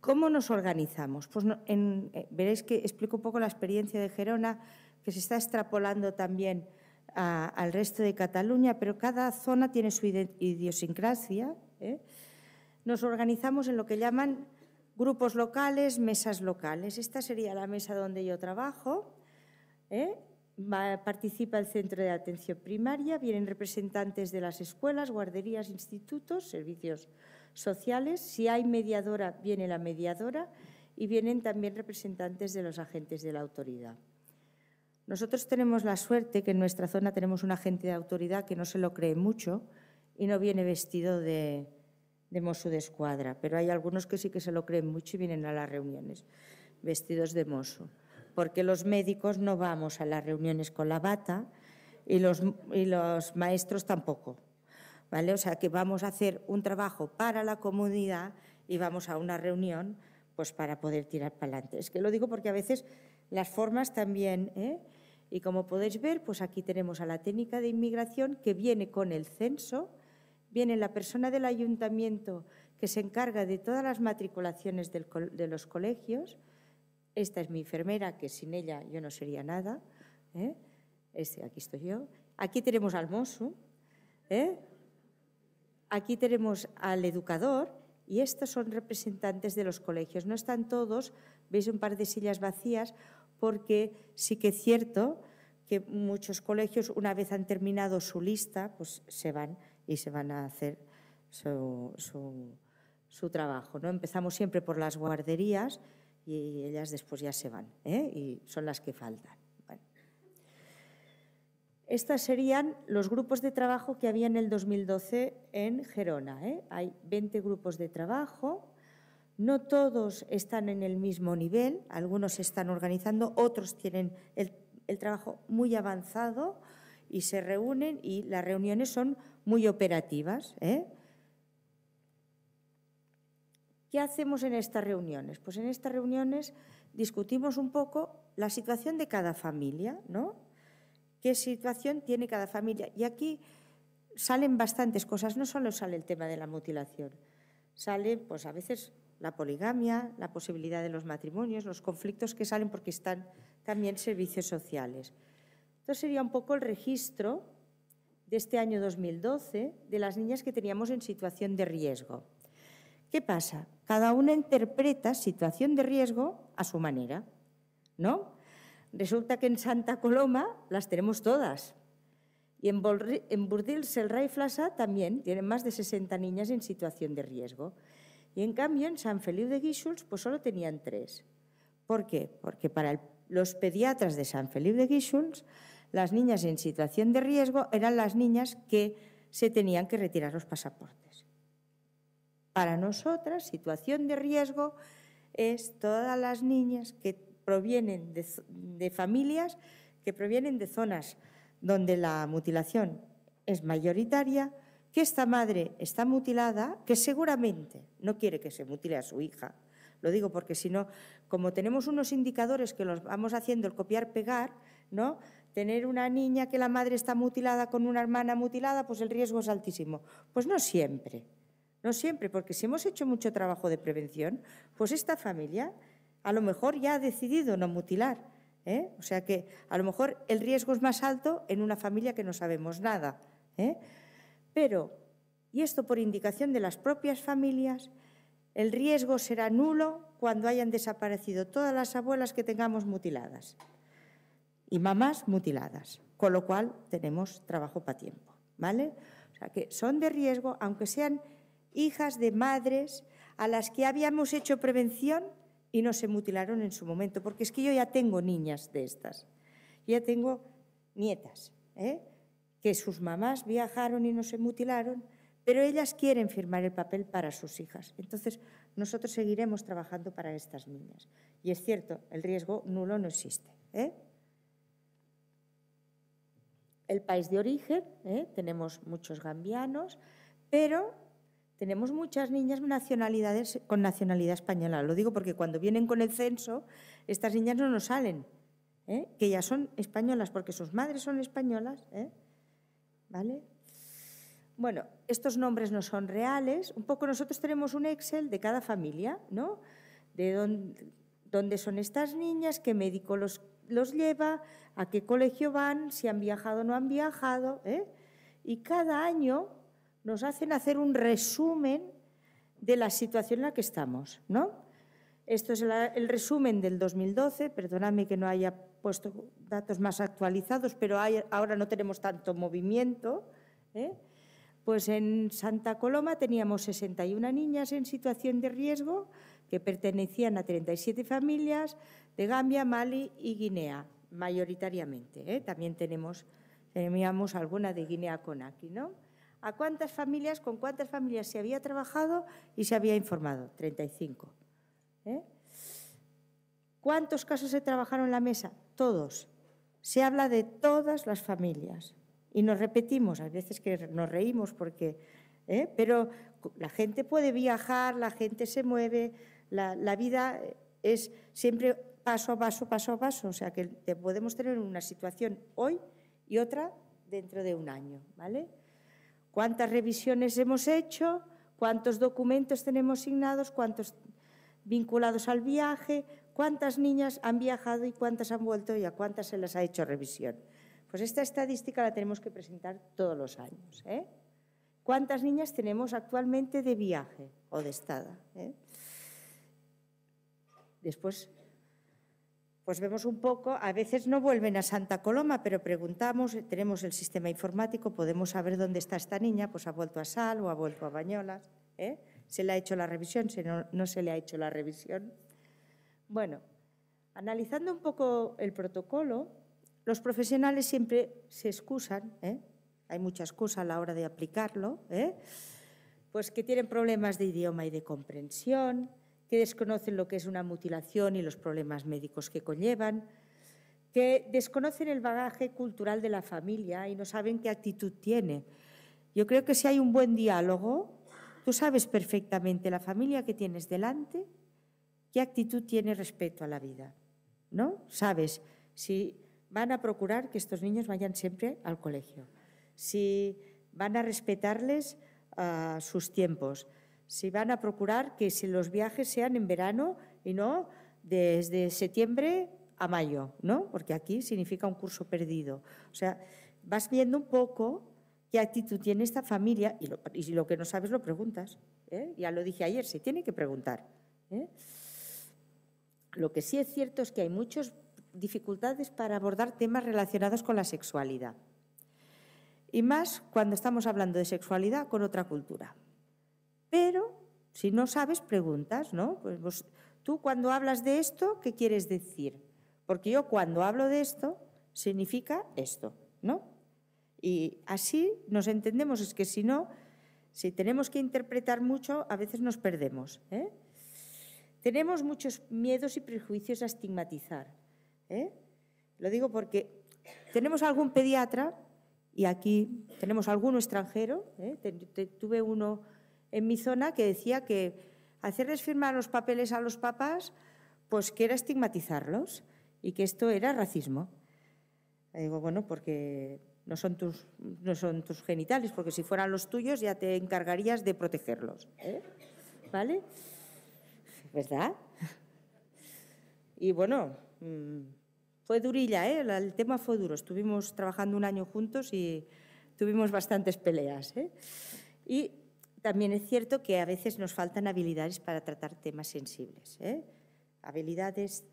¿Cómo nos organizamos? Pues eh, veréis que explico un poco la experiencia de Gerona, que se está extrapolando también al resto de Cataluña, pero cada zona tiene su idiosincrasia. ¿eh? Nos organizamos en lo que llaman grupos locales, mesas locales. Esta sería la mesa donde yo trabajo. ¿eh? participa el Centro de Atención Primaria, vienen representantes de las escuelas, guarderías, institutos, servicios sociales. Si hay mediadora, viene la mediadora y vienen también representantes de los agentes de la autoridad. Nosotros tenemos la suerte que en nuestra zona tenemos un agente de autoridad que no se lo cree mucho y no viene vestido de, de Mosu de escuadra, pero hay algunos que sí que se lo creen mucho y vienen a las reuniones vestidos de Mosu porque los médicos no vamos a las reuniones con la bata y los, maestros tampoco. ¿vale? O sea que vamos a hacer un trabajo para la comunidad y vamos a una reunión pues para poder tirar para adelante. Es que lo digo porque a veces las formas también, ¿eh? y como podéis ver, pues aquí tenemos a la técnica de inmigración que viene con el censo, viene la persona del ayuntamiento que se encarga de todas las matriculaciones de los colegios, esta es mi enfermera, que sin ella yo no sería nada. ¿eh? Este, aquí estoy yo. Aquí tenemos al mozo. ¿eh? Aquí tenemos al educador. Y estos son representantes de los colegios. No están todos, veis un par de sillas vacías, porque sí que es cierto que muchos colegios, una vez han terminado su lista, pues se van y se van a hacer su, su trabajo. ¿no? Empezamos siempre por las guarderías y ellas después ya se van ¿eh? y son las que faltan. Bueno. Estas serían los grupos de trabajo que había en el 2012 en Gerona. ¿eh? Hay 20 grupos de trabajo. No todos están en el mismo nivel, algunos se están organizando, otros tienen el, trabajo muy avanzado y se reúnen y las reuniones son muy operativas. ¿eh? ¿Qué hacemos en estas reuniones? Pues en estas reuniones discutimos un poco la situación de cada familia, ¿no? ¿Qué situación tiene cada familia? Y aquí salen bastantes cosas, no solo sale el tema de la mutilación, sale pues a veces la poligamia, la posibilidad de los matrimonios, los conflictos que salen porque están también servicios sociales. Entonces sería un poco el registro de este año 2012 de las niñas que teníamos en situación de riesgo. ¿Qué pasa? Cada una interpreta situación de riesgo a su manera, ¿no? Resulta que en Santa Coloma las tenemos todas. Y en, Burdils, el rey Flasa también tienen más de 60 niñas en situación de riesgo. Y en cambio en San Feliu de Guíxols pues solo tenían tres. ¿Por qué? Porque para los pediatras de San Feliu de Guíxols las niñas en situación de riesgo eran las niñas que se tenían que retirar los pasaportes. Para nosotras, situación de riesgo es todas las niñas que provienen de, familias que provienen de zonas donde la mutilación es mayoritaria, que esta madre está mutilada, que seguramente no quiere que se mutile a su hija. Lo digo porque si no, como tenemos unos indicadores que los vamos haciendo el copiar-pegar, ¿no? Tener una niña que la madre está mutilada con una hermana mutilada, pues el riesgo es altísimo. Pues no siempre. No siempre, porque si hemos hecho mucho trabajo de prevención, pues esta familia a lo mejor ya ha decidido no mutilar. ¿eh? O sea que a lo mejor el riesgo es más alto en una familia que no sabemos nada. ¿eh? Pero, y esto por indicación de las propias familias, el riesgo será nulo cuando hayan desaparecido todas las abuelas que tengamos mutiladas y mamás mutiladas, con lo cual tenemos trabajo para tiempo, ¿vale? O sea que son de riesgo, aunque sean hijas de madres a las que habíamos hecho prevención y no se mutilaron en su momento, porque es que yo ya tengo niñas de estas, ya tengo nietas, ¿eh? que sus mamás viajaron y no se mutilaron, pero ellas quieren firmar el papel para sus hijas. Entonces, nosotros seguiremos trabajando para estas niñas. Y es cierto, el riesgo nulo no existe. ¿eh? El país de origen, ¿eh? tenemos muchos gambianos, pero tenemos muchas niñas con nacionalidad española. Lo digo porque cuando vienen con el censo, estas niñas no nos salen, ¿eh? que ya son españolas porque sus madres son españolas. ¿eh? ¿Vale? Bueno, estos nombres no son reales. Un poco nosotros tenemos un Excel de cada familia, ¿no? De dónde, son estas niñas, qué médico los, los, lleva, a qué colegio van, si han viajado o no han viajado. ¿eh? Y cada año nos hacen hacer un resumen de la situación en la que estamos, ¿no? Esto es el, resumen del 2012, perdonadme que no haya puesto datos más actualizados, pero ahora no tenemos tanto movimiento. ¿eh? Pues en Santa Coloma teníamos 61 niñas en situación de riesgo que pertenecían a 37 familias de Gambia, Mali y Guinea, mayoritariamente. ¿eh? También teníamos alguna de Guinea-Conakry, ¿no? a cuántas familias, con cuántas familias se había trabajado y se había informado, 35. ¿Eh? ¿Cuántos casos se trabajaron en la mesa? Todos. Se habla de todas las familias. Y nos repetimos, a veces que nos reímos porque... ¿eh? Pero la gente puede viajar, la gente se mueve, la, la vida es siempre paso a paso, paso a paso. O sea que podemos tener una situación hoy y otra dentro de un año, ¿vale? cuántas revisiones hemos hecho, cuántos documentos tenemos asignados? cuántos vinculados al viaje, cuántas niñas han viajado y cuántas han vuelto y a cuántas se les ha hecho revisión. Pues esta estadística la tenemos que presentar todos los años. ¿eh? ¿Cuántas niñas tenemos actualmente de viaje o de estada? ¿eh? Después pues vemos un poco, a veces no vuelven a Santa Coloma, pero preguntamos, tenemos el sistema informático, podemos saber dónde está esta niña, pues ha vuelto a Sal o ha vuelto a Bañolas, ¿eh? se le ha hecho la revisión, si no, no se le ha hecho la revisión. Bueno, analizando un poco el protocolo, los profesionales siempre se excusan, ¿eh? hay mucha excusa a la hora de aplicarlo, ¿eh? pues que tienen problemas de idioma y de comprensión, que desconocen lo que es una mutilación y los problemas médicos que conllevan, que desconocen el bagaje cultural de la familia y no saben qué actitud tiene. Yo creo que si hay un buen diálogo, tú sabes perfectamente la familia que tienes delante, qué actitud tiene respecto a la vida, ¿no? Sabes si van a procurar que estos niños vayan siempre al colegio, si van a respetarles ah, sus tiempos, se van a procurar que si los viajes sean en verano y no desde septiembre a mayo, ¿no? Porque aquí significa un curso perdido. O sea, vas viendo un poco qué actitud tiene esta familia y, lo, lo que no sabes lo preguntas. ¿eh? Ya lo dije ayer, se tiene que preguntar. ¿eh? Lo que sí es cierto es que hay muchas dificultades para abordar temas relacionados con la sexualidad. Y más cuando estamos hablando de sexualidad con otra cultura. Pero si no sabes, preguntas, ¿no? Pues, pues, tú cuando hablas de esto, ¿qué quieres decir? Porque yo cuando hablo de esto, significa esto, ¿no? Y así nos entendemos, es que si no, si tenemos que interpretar mucho, a veces nos perdemos. ¿eh? Tenemos muchos miedos y prejuicios a estigmatizar. ¿eh? Lo digo porque tenemos algún pediatra, y aquí tenemos alguno extranjero, ¿eh? tuve uno en mi zona que decía que hacerles firmar los papeles a los papás, pues que era estigmatizarlos y que esto era racismo. digo, bueno, porque no son, tus, no son tus genitales, porque si fueran los tuyos ya te encargarías de protegerlos. ¿eh? ¿Vale? ¿Verdad? Y bueno, mm, fue durilla, ¿eh? el tema fue duro. Estuvimos trabajando un año juntos y tuvimos bastantes peleas. ¿eh? Y también es cierto que a veces nos faltan habilidades para tratar temas sensibles. ¿eh? Habilidades,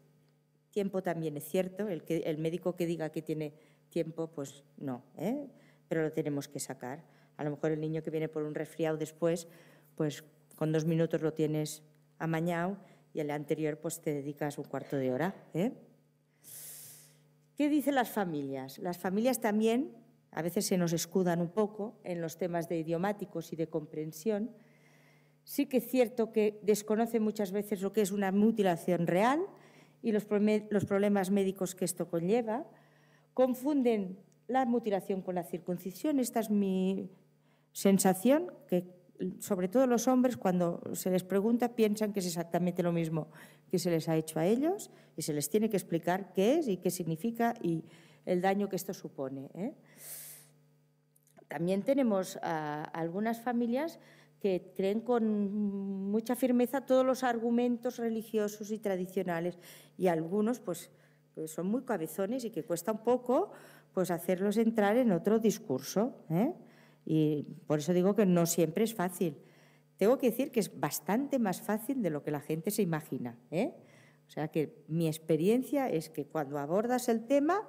tiempo también es cierto. El, médico que diga que tiene tiempo, pues no, ¿eh? pero lo tenemos que sacar. A lo mejor el niño que viene por un resfriado después, pues con dos minutos lo tienes amañado y el anterior pues te dedicas un cuarto de hora. ¿eh? ¿Qué dicen las familias? Las familias también a veces se nos escudan un poco en los temas de idiomáticos y de comprensión. Sí que es cierto que desconocen muchas veces lo que es una mutilación real y los, los problemas médicos que esto conlleva. Confunden la mutilación con la circuncisión. Esta es mi sensación, que sobre todo los hombres cuando se les pregunta piensan que es exactamente lo mismo que se les ha hecho a ellos y se les tiene que explicar qué es y qué significa y el daño que esto supone. ¿eh? También tenemos algunas familias que creen con mucha firmeza todos los argumentos religiosos y tradicionales y algunos pues, pues son muy cabezones y que cuesta un poco pues hacerlos entrar en otro discurso. ¿eh? Y por eso digo que no siempre es fácil. Tengo que decir que es bastante más fácil de lo que la gente se imagina. ¿eh? O sea que mi experiencia es que cuando abordas el tema,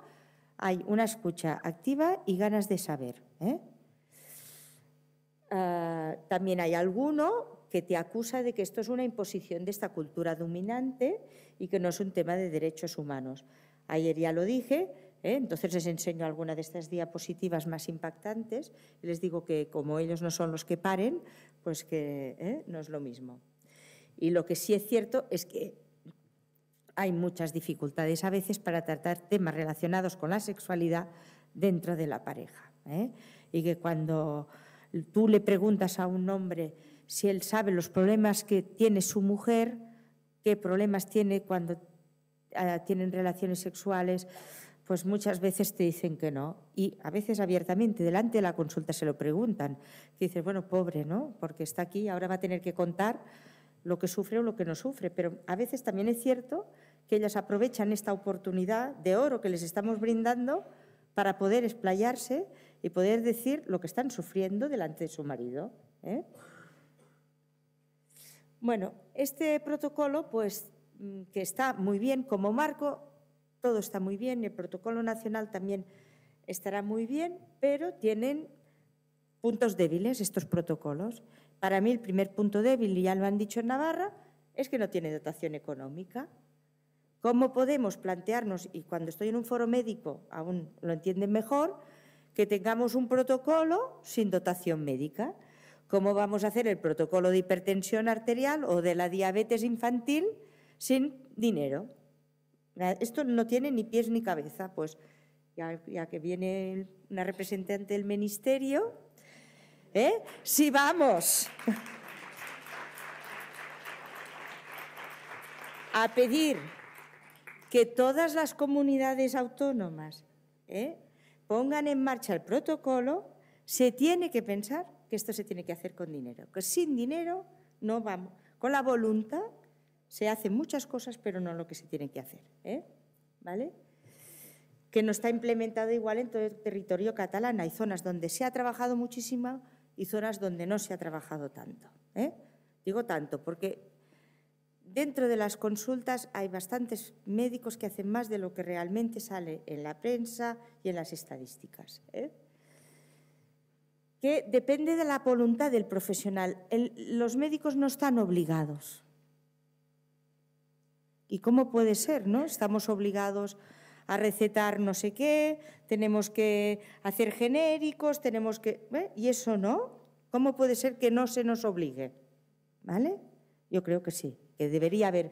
hay una escucha activa y ganas de saber. ¿eh? Ah, también hay alguno que te acusa de que esto es una imposición de esta cultura dominante y que no es un tema de derechos humanos. Ayer ya lo dije, ¿eh? entonces les enseño alguna de estas diapositivas más impactantes y les digo que como ellos no son los que paren, pues que ¿eh? no es lo mismo. Y lo que sí es cierto es que hay muchas dificultades a veces para tratar temas relacionados con la sexualidad dentro de la pareja. ¿eh? Y que cuando tú le preguntas a un hombre si él sabe los problemas que tiene su mujer, qué problemas tiene cuando eh, tienen relaciones sexuales, pues muchas veces te dicen que no. Y a veces abiertamente, delante de la consulta, se lo preguntan. dices, bueno, pobre, ¿no? Porque está aquí, ahora va a tener que contar lo que sufre o lo que no sufre. Pero a veces también es cierto que ellas aprovechan esta oportunidad de oro que les estamos brindando para poder explayarse y poder decir lo que están sufriendo delante de su marido. ¿eh? Bueno, este protocolo, pues, mm, que está muy bien como marco, todo está muy bien, el protocolo nacional también estará muy bien, pero tienen puntos débiles estos protocolos. Para mí el primer punto débil, y ya lo han dicho en Navarra, es que no tiene dotación económica. ¿Cómo podemos plantearnos, y cuando estoy en un foro médico aún lo entienden mejor, que tengamos un protocolo sin dotación médica? ¿Cómo vamos a hacer el protocolo de hipertensión arterial o de la diabetes infantil sin dinero? Esto no tiene ni pies ni cabeza, pues ya, que viene una representante del ministerio, ¿eh? Si vamos. a pedir que todas las comunidades autónomas ¿eh? pongan en marcha el protocolo, se tiene que pensar que esto se tiene que hacer con dinero, que sin dinero no vamos. Con la voluntad se hacen muchas cosas, pero no lo que se tiene que hacer. ¿eh? ¿Vale? Que no está implementado igual en todo el territorio catalán. Hay zonas donde se ha trabajado muchísimo y zonas donde no se ha trabajado tanto. ¿eh? Digo tanto porque Dentro de las consultas hay bastantes médicos que hacen más de lo que realmente sale en la prensa y en las estadísticas. ¿eh? Que depende de la voluntad del profesional. los médicos no están obligados. ¿Y cómo puede ser? ¿no? Estamos obligados a recetar no sé qué, tenemos que hacer genéricos, tenemos que... ¿eh? ¿Y eso no? ¿Cómo puede ser que no se nos obligue? ¿Vale? Yo creo que sí que debería haber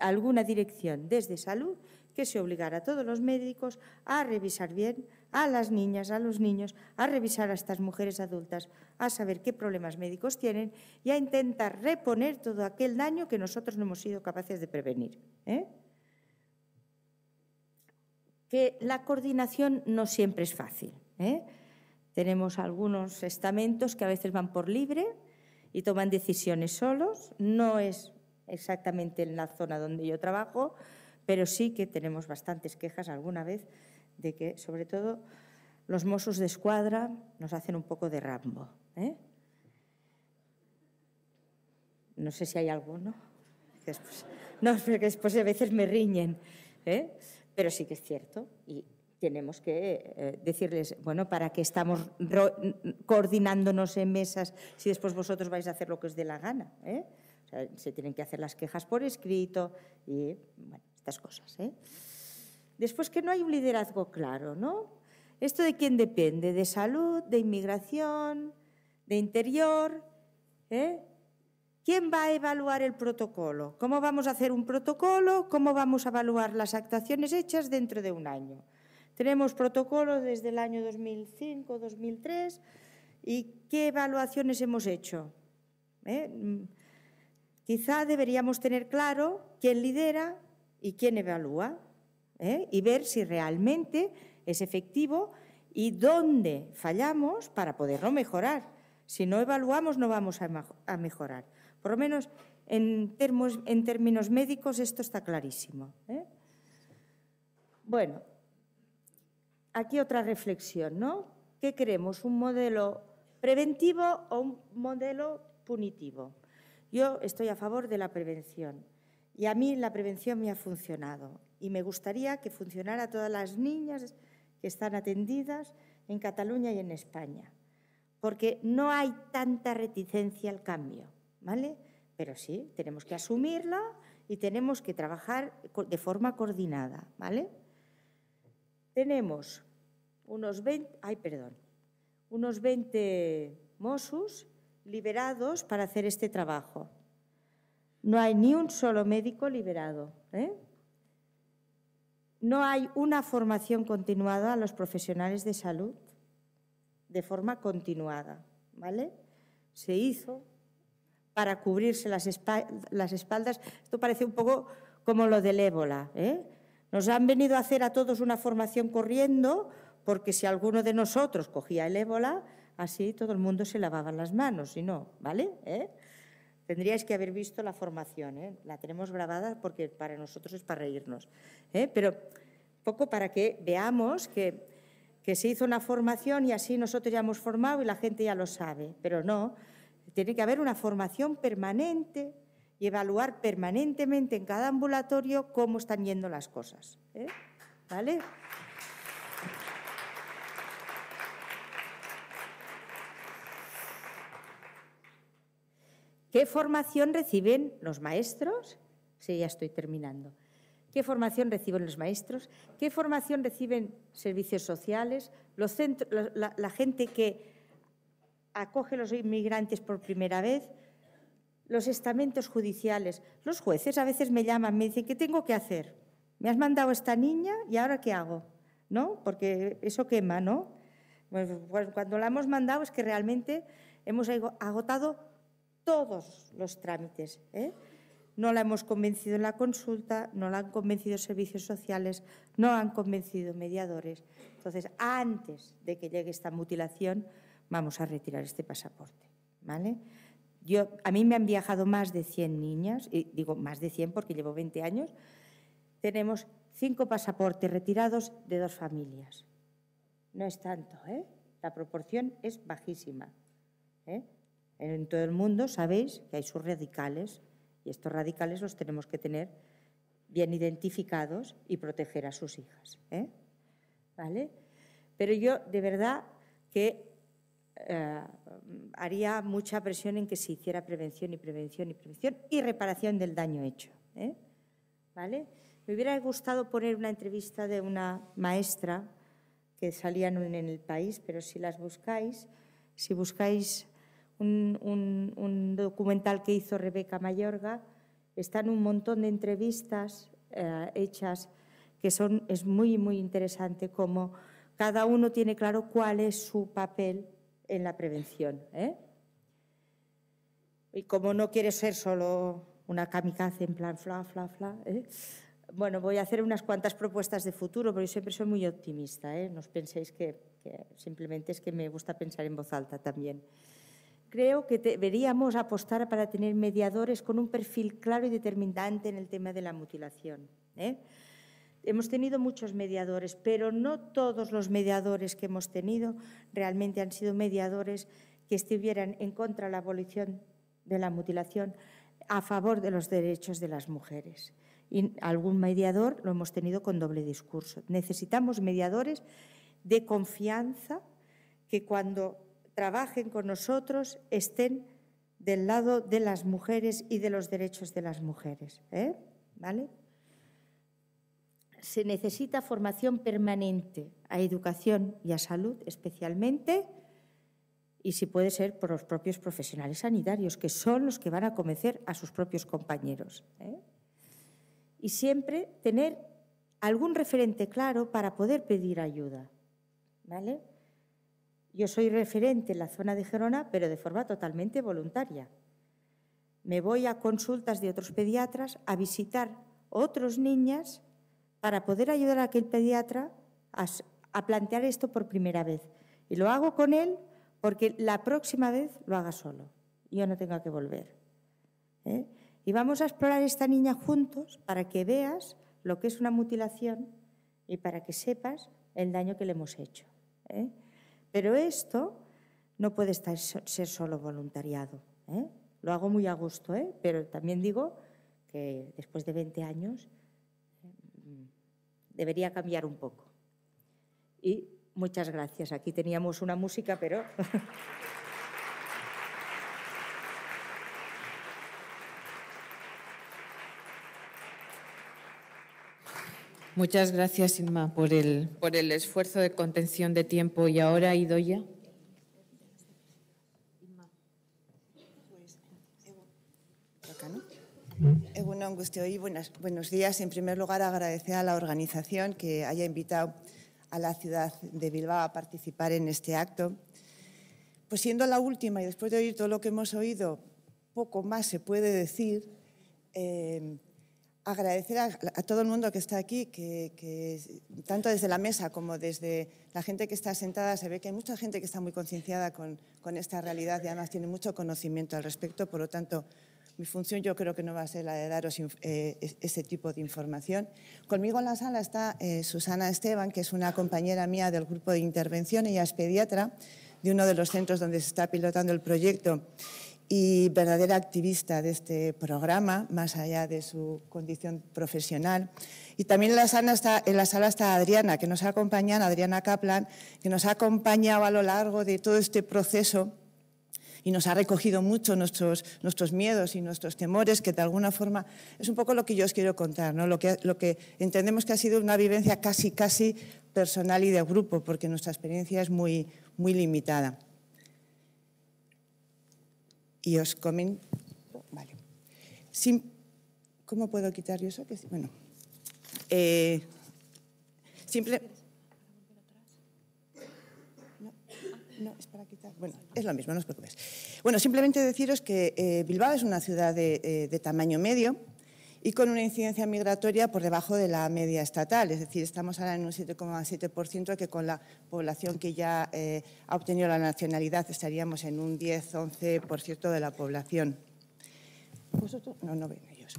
alguna dirección desde salud que se obligara a todos los médicos a revisar bien a las niñas, a los niños, a revisar a estas mujeres adultas, a saber qué problemas médicos tienen y a intentar reponer todo aquel daño que nosotros no hemos sido capaces de prevenir. ¿eh? Que la coordinación no siempre es fácil. ¿eh? Tenemos algunos estamentos que a veces van por libre, y toman decisiones solos. No es exactamente en la zona donde yo trabajo, pero sí que tenemos bastantes quejas alguna vez de que, sobre todo, los mozos de Escuadra nos hacen un poco de Rambo. ¿eh? No sé si hay alguno. ¿no? no, porque después a veces me riñen. ¿eh? Pero sí que es cierto. Y tenemos que eh, decirles, bueno, para que estamos coordinándonos en mesas si después vosotros vais a hacer lo que os dé la gana. Eh?". se tienen que hacer las quejas por escrito y estas cosas. Eh. Después que no hay un liderazgo claro, ¿no? ¿Esto de quién depende? ¿De salud? ¿De inmigración? ¿De interior? ¿Quién va a evaluar el protocolo? ¿Cómo vamos a hacer un protocolo? ¿Cómo vamos a evaluar las actuaciones hechas dentro de un año? Tenemos protocolos desde el año 2005-2003 y qué evaluaciones hemos hecho. ¿Eh? Quizá deberíamos tener claro quién lidera y quién evalúa ¿eh? y ver si realmente es efectivo y dónde fallamos para poderlo mejorar. Si no evaluamos no vamos a, mejorar. Por lo menos en, términos médicos esto está clarísimo. ¿eh? Bueno, aquí otra reflexión, ¿no? ¿Qué queremos? ¿Un modelo preventivo o un modelo punitivo? Yo estoy a favor de la prevención y a mí la prevención me ha funcionado y me gustaría que funcionara a todas las niñas que están atendidas en Cataluña y en España, porque no hay tanta reticencia al cambio, ¿vale? Pero sí, tenemos que asumirla y tenemos que trabajar de forma coordinada, ¿vale? Tenemos unos 20, ay, perdón, unos liberados para hacer este trabajo. No hay ni un solo médico liberado. ¿eh? No hay una formación continuada a los profesionales de salud de forma continuada. ¿vale? Se hizo para cubrirse las, espaldas. Esto parece un poco como lo del ébola. ¿eh? Nos han venido a hacer a todos una formación corriendo porque si alguno de nosotros cogía el ébola, así todo el mundo se lavaba las manos, y no, ¿vale? ¿Eh? Tendríais que haber visto la formación, ¿eh? la tenemos grabada porque para nosotros es para reírnos. ¿eh? Pero poco para que veamos que, se hizo una formación y así nosotros ya hemos formado y la gente ya lo sabe, pero no, tiene que haber una formación permanente y evaluar permanentemente en cada ambulatorio cómo están yendo las cosas. ¿eh? ¿Vale? ¿Qué formación reciben los maestros? Sí, ya estoy terminando. ¿Qué formación reciben los maestros? ¿Qué formación reciben servicios sociales? Los centros, la, gente que acoge a los inmigrantes por primera vez, los estamentos judiciales, los jueces a veces me llaman, me dicen, ¿qué tengo que hacer? Me has mandado esta niña y ahora qué hago, ¿no? Porque eso quema, ¿no? Pues, pues, cuando la hemos mandado es que realmente hemos agotado todos los trámites. ¿eh? No la hemos convencido en la consulta, no la han convencido servicios sociales, no han convencido mediadores. Entonces, antes de que llegue esta mutilación, vamos a retirar este pasaporte. ¿vale? Yo, a mí me han viajado más de 100 niñas, y digo más de 100 porque llevo 20 años. Tenemos cinco pasaportes retirados de dos familias. No es tanto, ¿eh? La proporción es bajísima. ¿eh? En todo el mundo sabéis que hay sus radicales y estos radicales los tenemos que tener bien identificados y proteger a sus hijas. ¿eh? ¿Vale? Pero yo de verdad que eh, haría mucha presión en que se hiciera prevención y prevención y prevención y reparación del daño hecho. ¿eh? ¿Vale? Me hubiera gustado poner una entrevista de una maestra que salía en el país, pero si las buscáis, si buscáis un, documental que hizo Rebeca Mayorga, están un montón de entrevistas eh, hechas que son, es muy, muy interesante como cada uno tiene claro cuál es su papel en la prevención. ¿eh? Y como no quiere ser solo una kamikaze en plan fla, fla, fla, ¿eh? bueno, voy a hacer unas cuantas propuestas de futuro, porque yo siempre soy muy optimista, no os penséis que simplemente es que me gusta pensar en voz alta también. Creo que deberíamos apostar para tener mediadores con un perfil claro y determinante en el tema de la mutilación. ¿eh? Hemos tenido muchos mediadores, pero no todos los mediadores que hemos tenido realmente han sido mediadores que estuvieran en contra de la abolición de la mutilación, a favor de los derechos de las mujeres. Y algún mediador lo hemos tenido con doble discurso. Necesitamos mediadores de confianza que cuando trabajen con nosotros, estén del lado de las mujeres y de los derechos de las mujeres. ¿eh? ¿Vale? Se necesita formación permanente a educación y a salud especialmente, y si puede ser por los propios profesionales sanitarios, que son los que van a convencer a sus propios compañeros. ¿eh? Y siempre tener algún referente claro para poder pedir ayuda. ¿Vale? Yo soy referente en la zona de Gerona, pero de forma totalmente voluntaria. Me voy a consultas de otros pediatras a visitar otros niñas para poder ayudar a aquel pediatra a, plantear esto por primera vez. Y lo hago con él porque la próxima vez lo haga solo. Yo no tengo que volver. ¿eh? Y vamos a explorar esta niña juntos para que veas lo que es una mutilación y para que sepas el daño que le hemos hecho. ¿eh? Pero esto no puede estar, ser solo voluntariado. ¿eh? Lo hago muy a gusto, ¿eh? pero también digo que después de 20 años mm, debería cambiar un poco. Y muchas gracias. Aquí teníamos una música, pero... Muchas gracias, Inma, por el, por el esfuerzo de contención de tiempo. Y ahora, Idoya. Eh, bueno, angustio y buenos días. En primer lugar, agradecer a la organización que haya invitado a la ciudad de Bilbao a participar en este acto. Pues siendo la última y después de oír todo lo que hemos oído, poco más se puede decir. Eh, agradecer a, todo el mundo que está aquí, que, tanto desde la mesa como desde la gente que está sentada, se ve que hay mucha gente que está muy concienciada con, esta realidad y además tiene mucho conocimiento al respecto. Por lo tanto, mi función yo creo que no va a ser la de daros eh, ese tipo de información. Conmigo en la sala está eh, Susana Esteban, que es una compañera mía del grupo de intervención, ella es pediatra de uno de los centros donde se está pilotando el proyecto y verdadera activista de este programa, más allá de su condición profesional. Y también en la, sala está, en Adriana, que nos acompaña, Adriana Kaplan, que nos ha acompañado a lo largo de todo este proceso y nos ha recogido mucho nuestros, miedos y nuestros temores, que de alguna forma es un poco lo que yo os quiero contar, ¿no? lo, que, entendemos que ha sido una vivencia casi, casi personal y de grupo, porque nuestra experiencia es muy limitada y os comen... Vale. ¿Cómo puedo quitar yo eso? Bueno, eh, No, es para quitar. Bueno, simplemente deciros que eh, Bilbao es una ciudad de eh, tamaño medio, y con una incidencia migratoria por debajo de la media estatal. Es decir, estamos ahora en un 7,7% que con la población que ya eh, ha obtenido la nacionalidad estaríamos en un 10-11% de la población. ellos.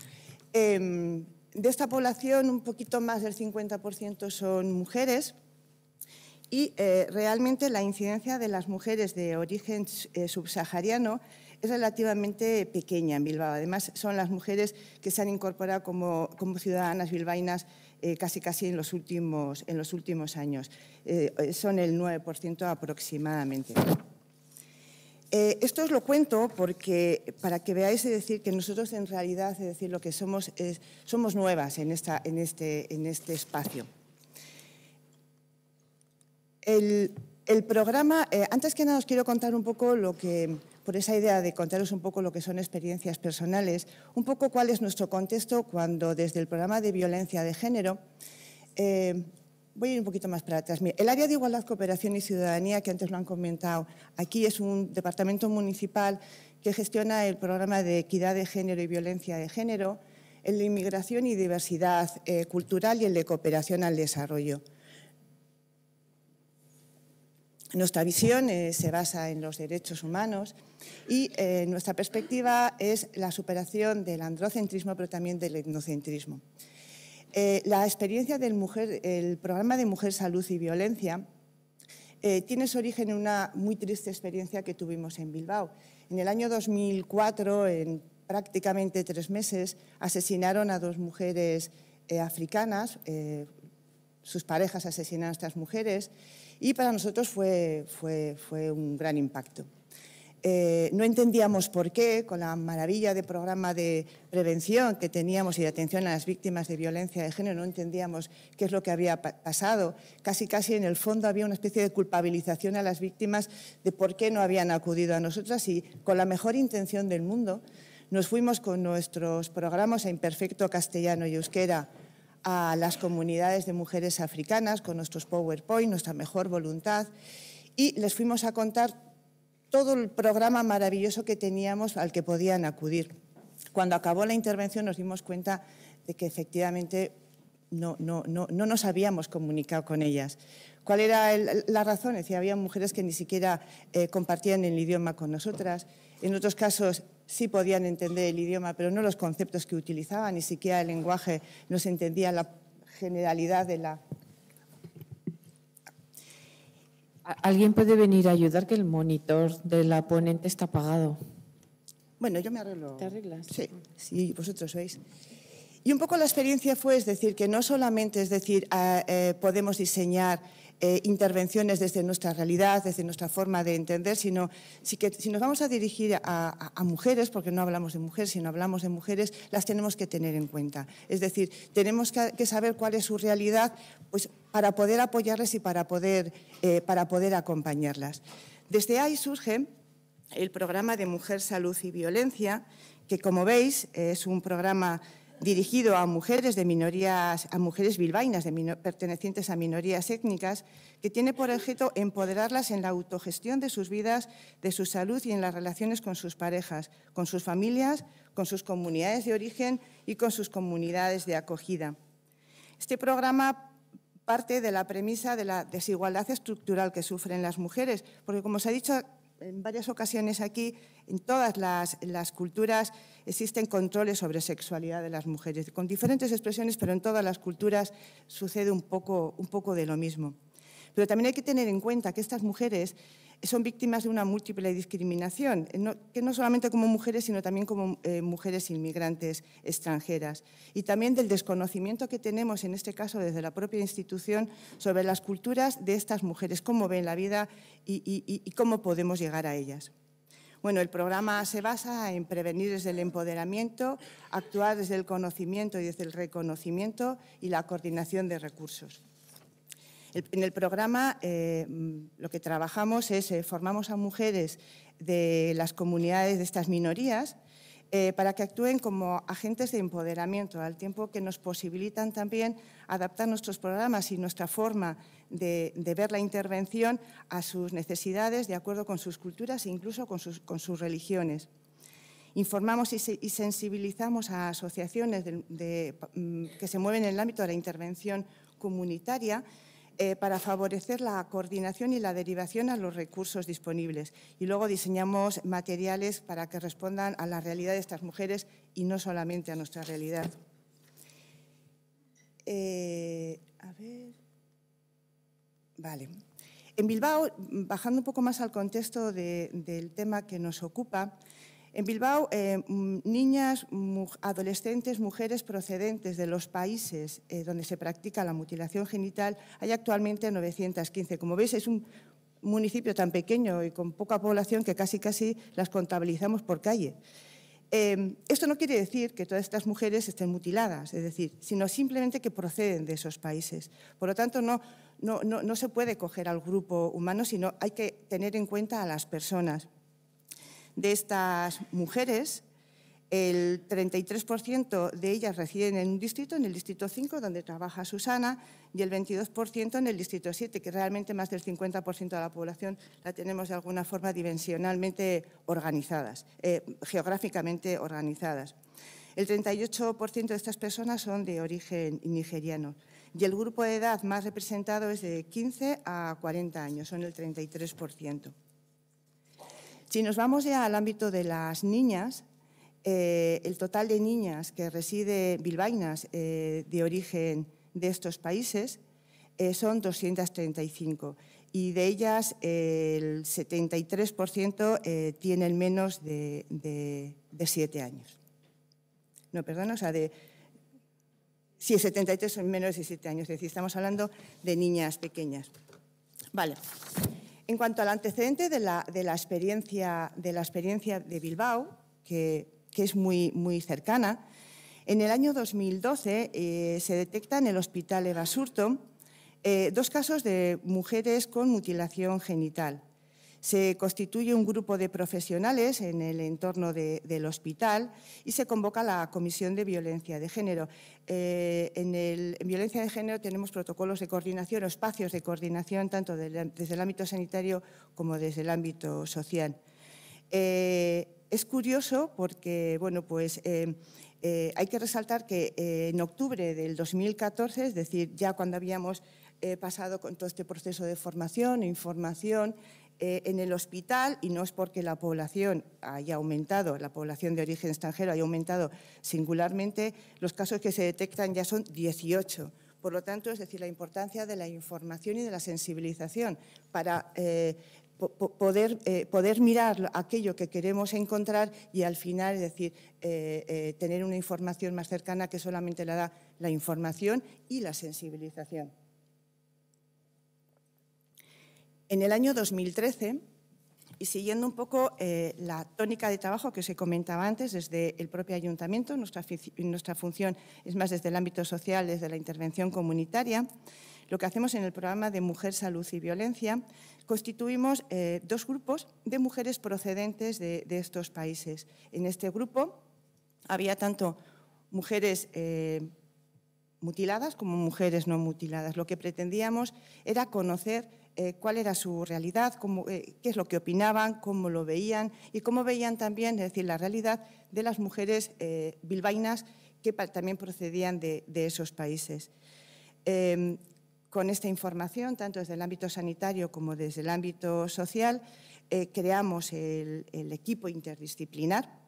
Em, de esta población, un poquito más del 50% son mujeres. Y eh, realmente la incidencia de las mujeres de origen eh, subsahariano es relativamente pequeña en Bilbao. Además, son las mujeres que se han incorporado como, ciudadanas bilbainas eh, casi casi en los últimos, años. Eh, eh, son el 9% aproximadamente. esto os lo cuento porque para que veáis es decir que nosotros en realidad es decir lo que somos es, somos nuevas en, este, este, espacio. El, programa, antes que nada os quiero contar un poco lo que, por esa idea de contaros un poco lo que son experiencias personales, un poco cuál es nuestro contexto cuando desde el programa de violencia de género, eh, voy a ir un poquito más para atrás. el área de igualdad, cooperación y ciudadanía, que antes lo han comentado, aquí es un departamento municipal que gestiona el programa de equidad de género y violencia de género, el de inmigración y diversidad eh, cultural y el de cooperación al desarrollo. Nuestra visión eh, se basa en los derechos humanos y eh, nuestra perspectiva es la superación del androcentrismo, pero también del etnocentrismo. Eh, la experiencia del mujer, el programa de Mujer, Salud y Violencia tiene su origen en una muy triste experiencia que tuvimos en Bilbao. En el año 2004, en prácticamente tres meses, asesinaron a dos mujeres africanas, sus parejas asesinaron a estas mujeres y para nosotros fue, fue, fue un gran impacto. Eh, no entendíamos por qué, con la maravilla de programa de prevención que teníamos y de atención a las víctimas de violencia de género, no entendíamos qué es lo que había pasado. Casi, casi en el fondo había una especie de culpabilización a las víctimas de por qué no habían acudido a nosotras y con la mejor intención del mundo nos fuimos con nuestros programas a Imperfecto Castellano y Euskera a las comunidades de mujeres africanas con nuestros PowerPoint, nuestra mejor voluntad, y les fuimos a contar todo el programa maravilloso que teníamos al que podían acudir. Cuando acabó la intervención nos dimos cuenta de que efectivamente no, nos habíamos comunicado con ellas. ¿Cuál era la razón? Es había mujeres que ni siquiera eh, compartían el idioma con nosotras. En otros casos sí podían entender el idioma, pero no los conceptos que utilizaban, ni siquiera el lenguaje, no se entendía la generalidad de la... ¿Alguien puede venir a ayudar que el monitor de la ponente está apagado? Bueno, yo me arreglo. ¿Te arreglas? Sí, vosotros sois. Y un poco la experiencia fue, es decir, que no solamente es decir, eh, podemos diseñar eh, intervenciones desde nuestra realidad, desde nuestra forma de entender, sino si, que, si nos vamos a dirigir a, mujeres, porque no hablamos de mujeres, sino hablamos de mujeres, las tenemos que tener en cuenta. Es decir, tenemos que, saber cuál es su realidad pues, para poder apoyarles y para poder, eh, para poder acompañarlas. Desde ahí surge el programa de Mujer, Salud y Violencia, que como veis es un programa dirigido a mujeres de minorías, a mujeres bilbainas pertenecientes a minorías étnicas, que tiene por objeto empoderarlas en la autogestión de sus vidas, de su salud y en las relaciones con sus parejas, con sus familias, con sus comunidades de origen y con sus comunidades de acogida. Este programa parte de la premisa de la desigualdad estructural que sufren las mujeres, porque como se ha dicho en varias ocasiones aquí, en todas las culturas existen controles sobre sexualidad de las mujeres, con diferentes expresiones, pero en todas las culturas sucede un poco, de lo mismo. Pero también hay que tener en cuenta que estas mujeres son víctimas de una múltiple discriminación, eh, no, que no solamente como mujeres, sino también como eh, mujeres inmigrantes extranjeras, y también del desconocimiento que tenemos, en este caso desde la propia institución, sobre las culturas de estas mujeres, cómo ven la vida y cómo podemos llegar a ellas. Bueno, el programa se basa en prevenir desde el empoderamiento, actuar desde el conocimiento y desde el reconocimiento y la coordinación de recursos. En el programa eh, mm, lo que trabajamos es, eh, formamos a mujeres de las comunidades de estas minorías eh, para que actúen como agentes de empoderamiento, al tiempo que nos posibilitan también adaptar nuestros programas y nuestra forma de, ver la intervención a sus necesidades, de acuerdo con sus culturas e incluso con sus, religiones. Informamos y, sensibilizamos a asociaciones mm, que se mueven en el ámbito de la intervención comunitaria, eh, para favorecer la coordinación y la derivación a los recursos disponibles. Y luego diseñamos materiales para que respondan a la realidad de estas mujeres y no solamente a nuestra realidad. Eh, a ver. Vale. En Bilbao, bajando un poco más al contexto del tema que nos ocupa, en Bilbao, eh, niñas, adolescentes, mujeres procedentes de los países eh, donde se practica la mutilación genital, hay actualmente 915. Como veis, es un municipio tan pequeño y con poca población que casi casi las contabilizamos por calle. Em, esto no quiere decir que todas estas mujeres estén mutiladas, es decir, sino simplemente que proceden de esos países. Por lo tanto, no, no, no se puede coger al grupo humano, sino hay que tener en cuenta a las personas de estas mujeres, el 33% de ellas residen en un distrito, en el distrito 5, donde trabaja Susana, y el 22% en el distrito 7, que realmente más del 50% de la población la tenemos de alguna forma dimensionalmente organizadas, eh, geográficamente organizadas. El 38% de estas personas son de origen nigeriano y el grupo de edad más representado es de 15 a 40 años, son el 33%. Si nos vamos ya al ámbito de las niñas, eh, el total de niñas que reside bilbainas eh, de origen de estos países eh, son 235 y de ellas el 73% tienen menos de, 7 años. No, perdón, o sea, de, si el 73 son menos de 7 años, es decir, estamos hablando de niñas pequeñas. Vale. En cuanto al antecedente de la, experiencia, de Bilbao, que, es muy, cercana, en el año 2012 eh, se detecta en el Hospital Ebasurto eh, dos casos de mujeres con mutilación genital. Se constituye un grupo de profesionales en el entorno del hospital y se convoca la Comisión de Violencia de Género. Eh, en, Violencia de Género tenemos protocolos de coordinación o espacios de coordinación tanto desde el ámbito sanitario como desde el ámbito social. Eh, es curioso porque, bueno, pues eh, hay que resaltar que en octubre del 2014, es decir, ya cuando habíamos pasado con todo este proceso de formación e información, eh, en el hospital, y no es porque la población haya aumentado, la población de origen extranjero haya aumentado singularmente, los casos que se detectan ya son 18. Por lo tanto, es decir, la importancia de la información y de la sensibilización para eh, poder, eh, poder mirar aquello que queremos encontrar y al final, es decir, tener una información más cercana que solamente la da la información y la sensibilización. En el año 2013, y siguiendo un poco eh, la tónica de trabajo que se comentaba antes, desde el propio ayuntamiento, nuestra, función es más desde el ámbito social, desde la intervención comunitaria, lo que hacemos en el programa de Mujer, Salud y Violencia, constituimos eh, dos grupos de mujeres procedentes de, estos países. En este grupo había tanto mujeres eh, mutiladas como mujeres no mutiladas. Lo que pretendíamos era conocer eh, cuál era su realidad, eh, qué es lo que opinaban, cómo lo veían y cómo veían también, es decir, la realidad de las mujeres eh, bilbainas que también procedían de, esos países. Em, con esta información, tanto desde el ámbito sanitario como desde el ámbito social, creamos el equipo interdisciplinar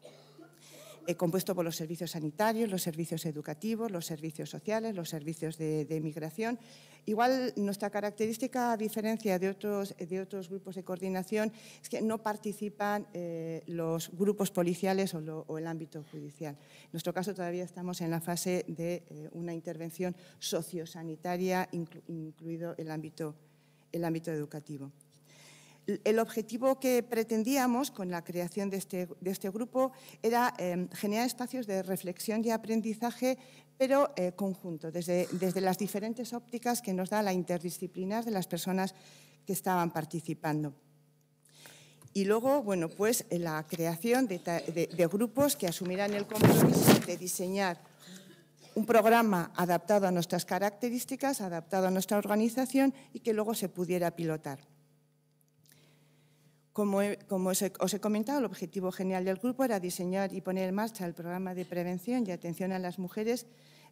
eh, compuesto por los servicios sanitarios, los servicios educativos, los servicios sociales, los servicios de, migración. Igual nuestra característica, a diferencia de otros, grupos de coordinación, es que no participan eh, los grupos policiales o, el ámbito judicial. En nuestro caso todavía estamos en la fase de eh, una intervención sociosanitaria, incluido el el ámbito educativo. El objetivo que pretendíamos con la creación de este, este grupo era em, generar espacios de reflexión y aprendizaje, pero eh, conjunto, desde, las diferentes ópticas que nos da la interdisciplinar de las personas que estaban participando. Y luego, bueno, pues la creación de, de grupos que asumirán el compromiso de diseñar un programa adaptado a nuestras características, adaptado a nuestra organización y que luego se pudiera pilotar. Como, os, he, comentado, el objetivo genial del grupo era diseñar y poner en marcha el programa de prevención y atención a las mujeres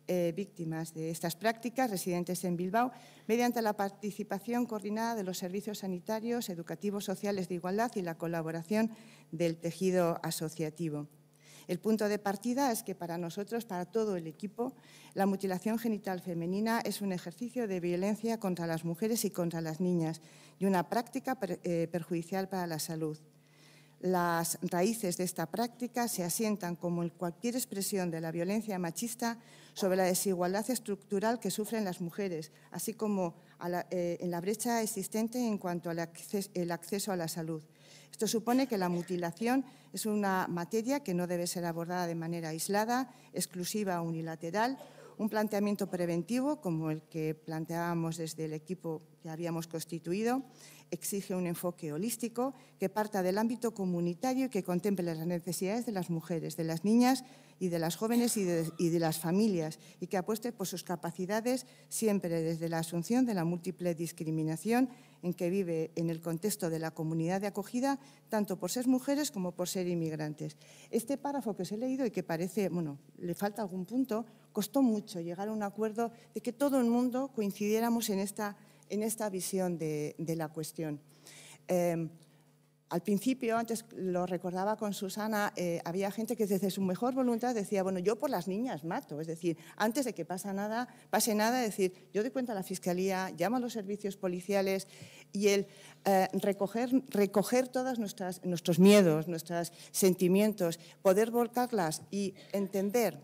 eh, víctimas de estas prácticas residentes en Bilbao mediante la participación coordinada de los servicios sanitarios, educativos, sociales de igualdad y la colaboración del tejido asociativo. El punto de partida es que para nosotros, para todo el equipo, la mutilación genital femenina es un ejercicio de violencia contra las mujeres y contra las niñas y una práctica eh, perjudicial para la salud. Las raíces de esta práctica se asientan como en cualquier expresión de la violencia machista sobre la desigualdad estructural que sufren las mujeres, así como eh, en la brecha existente en cuanto al acceso a la salud. Esto supone que la mutilación es una materia que no debe ser abordada de manera aislada, exclusiva o unilateral, un planteamiento preventivo, como el que planteábamos desde el equipo que habíamos constituido, exige un enfoque holístico que parta del ámbito comunitario y que contemple las necesidades de las mujeres, de las niñas y de las jóvenes y de, las familias, y que apueste por sus capacidades siempre desde la asunción de la múltiple discriminación en que vive en el contexto de la comunidad de acogida, tanto por ser mujeres como por ser inmigrantes. Este párrafo que os he leído y que parece, bueno, le falta algún punto, costó mucho llegar a un acuerdo de que todo el mundo coincidiéramos en esta, en esta visión de, la cuestión. Eh, al principio, antes lo recordaba con Susana, eh, había gente que desde su mejor voluntad decía, bueno, yo por las niñas mato, es decir, antes de que pase nada, pase nada, decir, yo doy cuenta a la Fiscalía, llamo a los servicios policiales y el eh, recoger, recoger todos nuestros miedos, nuestros sentimientos, poder volcarlas y entender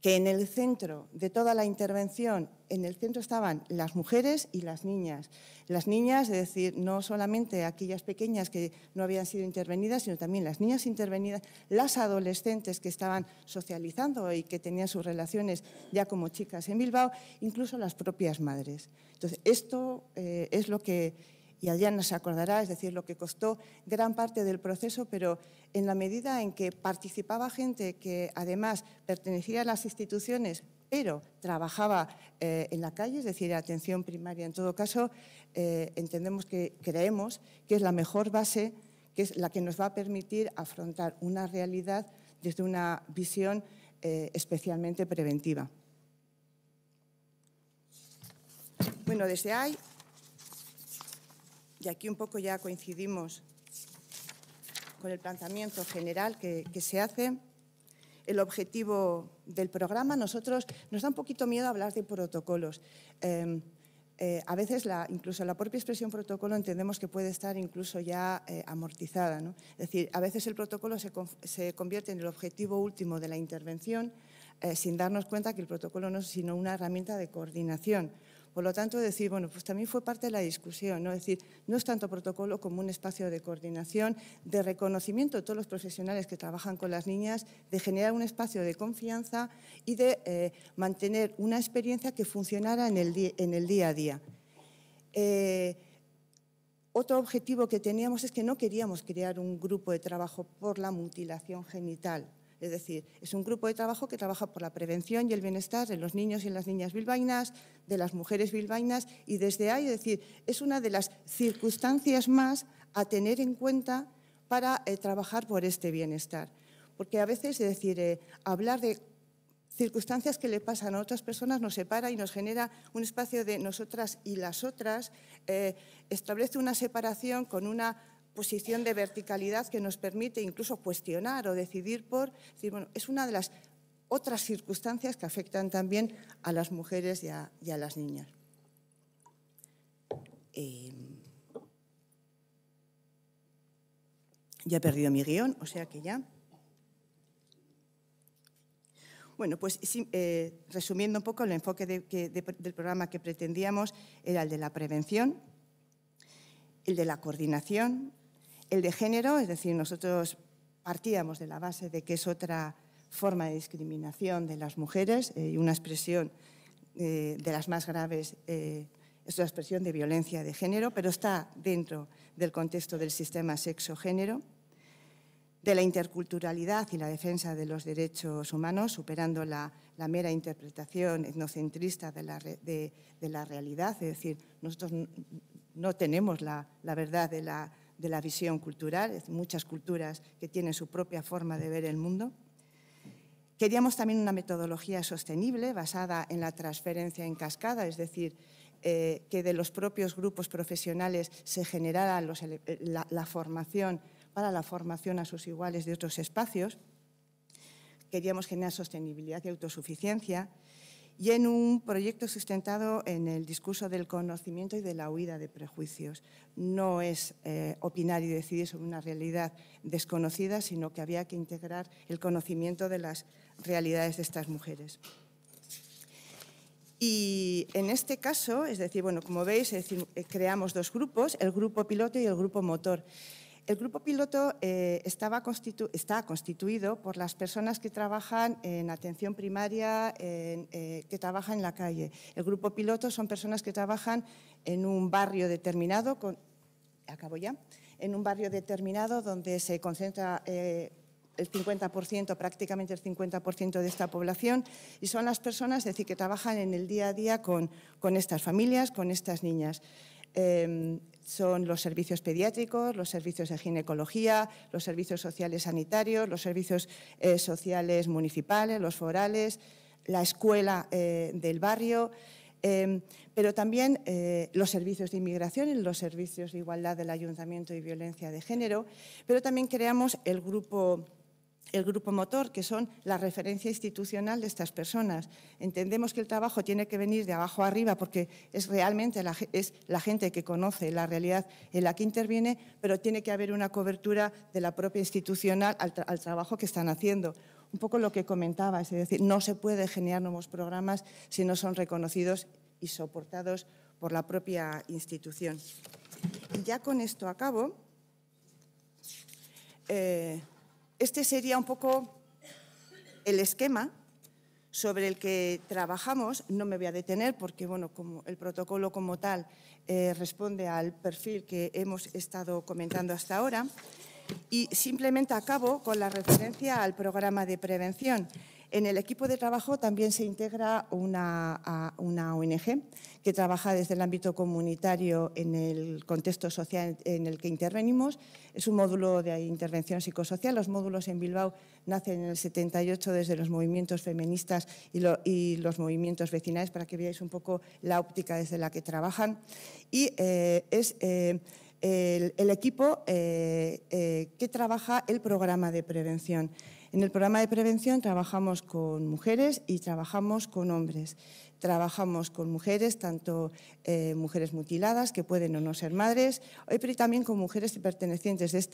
que en el centro de toda la intervención, en el centro estaban las mujeres y las niñas. Las niñas, es decir, no solamente aquellas pequeñas que no habían sido intervenidas, sino también las niñas intervenidas, las adolescentes que estaban socializando y que tenían sus relaciones ya como chicas en Bilbao, incluso las propias madres. Entonces, esto eh, es lo que y allá se acordará, es decir, lo que costó gran parte del proceso, pero en la medida en que participaba gente que además pertenecía a las instituciones, pero trabajaba eh, en la calle, es decir, atención primaria en todo caso, eh, entendemos que creemos que es la mejor base, que es la que nos va a permitir afrontar una realidad desde una visión eh, especialmente preventiva. Bueno, desde ahí y aquí un poco ya coincidimos con el planteamiento general que, se hace, el objetivo del programa, nosotros nos da un poquito miedo hablar de protocolos. Em, eh, a veces incluso la propia expresión protocolo entendemos que puede estar incluso ya eh, amortizada. Es decir, a veces el protocolo se, convierte en el objetivo último de la intervención eh, sin darnos cuenta que el protocolo no es sino una herramienta de coordinación por lo tanto, decir, bueno, pues también fue parte de la discusión, ¿no? Es decir, no es tanto protocolo como un espacio de coordinación, de reconocimiento de todos los profesionales que trabajan con las niñas, de generar un espacio de confianza y de eh, mantener una experiencia que funcionara en el, día a día. Eh, otro objetivo que teníamos es que no queríamos crear un grupo de trabajo por la mutilación genital, es decir, es un grupo de trabajo que trabaja por la prevención y el bienestar de los niños y las niñas bilbainas, de las mujeres bilbainas y desde ahí, es decir, es una de las circunstancias más a tener en cuenta para eh, trabajar por este bienestar. Porque a veces, es decir, eh, hablar de circunstancias que le pasan a otras personas nos separa y nos genera un espacio de nosotras y las otras, eh, establece una separación con una posición de verticalidad que nos permite incluso cuestionar o decidir por... Es, bueno, es una de las otras circunstancias que afectan también a las mujeres y a, las niñas. Eh, ya he perdido mi guión, o sea que ya. Bueno, pues eh, resumiendo un poco, el enfoque del programa que pretendíamos era el de la prevención, el de la coordinación, el de género, es decir, nosotros partíamos de la base de que es otra forma de discriminación de las mujeres eh, y una expresión eh, de las más graves, eh, es una expresión de violencia de género, pero está dentro del contexto del sistema sexo-género, de la interculturalidad y la defensa de los derechos humanos, superando la, mera interpretación etnocentrista de la, de, la, realidad, es decir, nosotros no tenemos la verdad de la de la visión cultural, muchas culturas que tienen su propia forma de ver el mundo. Queríamos también una metodología sostenible basada en la transferencia en cascada, es decir, eh, que de los propios grupos profesionales se generara la, la formación para la formación a sus iguales de otros espacios. Queríamos generar sostenibilidad y autosuficiencia y en un proyecto sustentado en el discurso del conocimiento y de la huida de prejuicios. No es eh, opinar y decidir sobre una realidad desconocida, sino que había que integrar el conocimiento de las realidades de estas mujeres. Y en este caso, es decir, bueno, como veis, eh, creamos dos grupos, el grupo piloto y el grupo motor. El grupo piloto eh, está constituido por las personas que trabajan en atención primaria, eh, que trabajan en la calle. El grupo piloto son personas que trabajan en un barrio determinado, con, acabo ya, en un barrio determinado donde se concentra eh, el 50%, prácticamente el 50% de esta población, y son las personas, es decir, que trabajan en el día a día con, estas familias, con estas niñas. Em, son los servicios pediátricos, los servicios de ginecología, los servicios sociales sanitarios, los servicios eh, sociales municipales, los forales, la escuela eh, del barrio, em, pero también eh, los servicios de inmigración, y los servicios de igualdad del ayuntamiento y violencia de género, pero también creamos el grupo el grupo motor, que son la referencia institucional de estas personas. Entendemos que el trabajo tiene que venir de abajo arriba porque es realmente la, es la gente que conoce la realidad en la que interviene, pero tiene que haber una cobertura de la propia institucional al, trabajo que están haciendo. Un poco lo que comentaba, es decir, no se puede generar nuevos programas si no son reconocidos y soportados por la propia institución. ya con esto acabo. Eh, este sería un poco el esquema sobre el que trabajamos. No me voy a detener porque bueno, como el protocolo como tal eh, responde al perfil que hemos estado comentando hasta ahora. Y simplemente acabo con la referencia al programa de prevención. En el equipo de trabajo también se integra una, ONG que trabaja desde el ámbito comunitario en el contexto social en el que intervenimos. Es un módulo de intervención psicosocial. Los módulos en Bilbao nacen en el 78 desde los movimientos feministas y, los movimientos vecinales, para que veáis un poco la óptica desde la que trabajan. Y eh, es. Eh, el, equipo eh, que trabaja el programa de prevención. En el programa de prevención trabajamos con mujeres y trabajamos con hombres. Trabajamos con mujeres, tanto eh, mujeres mutiladas, que pueden o no ser madres, pero también con mujeres pertenecientes de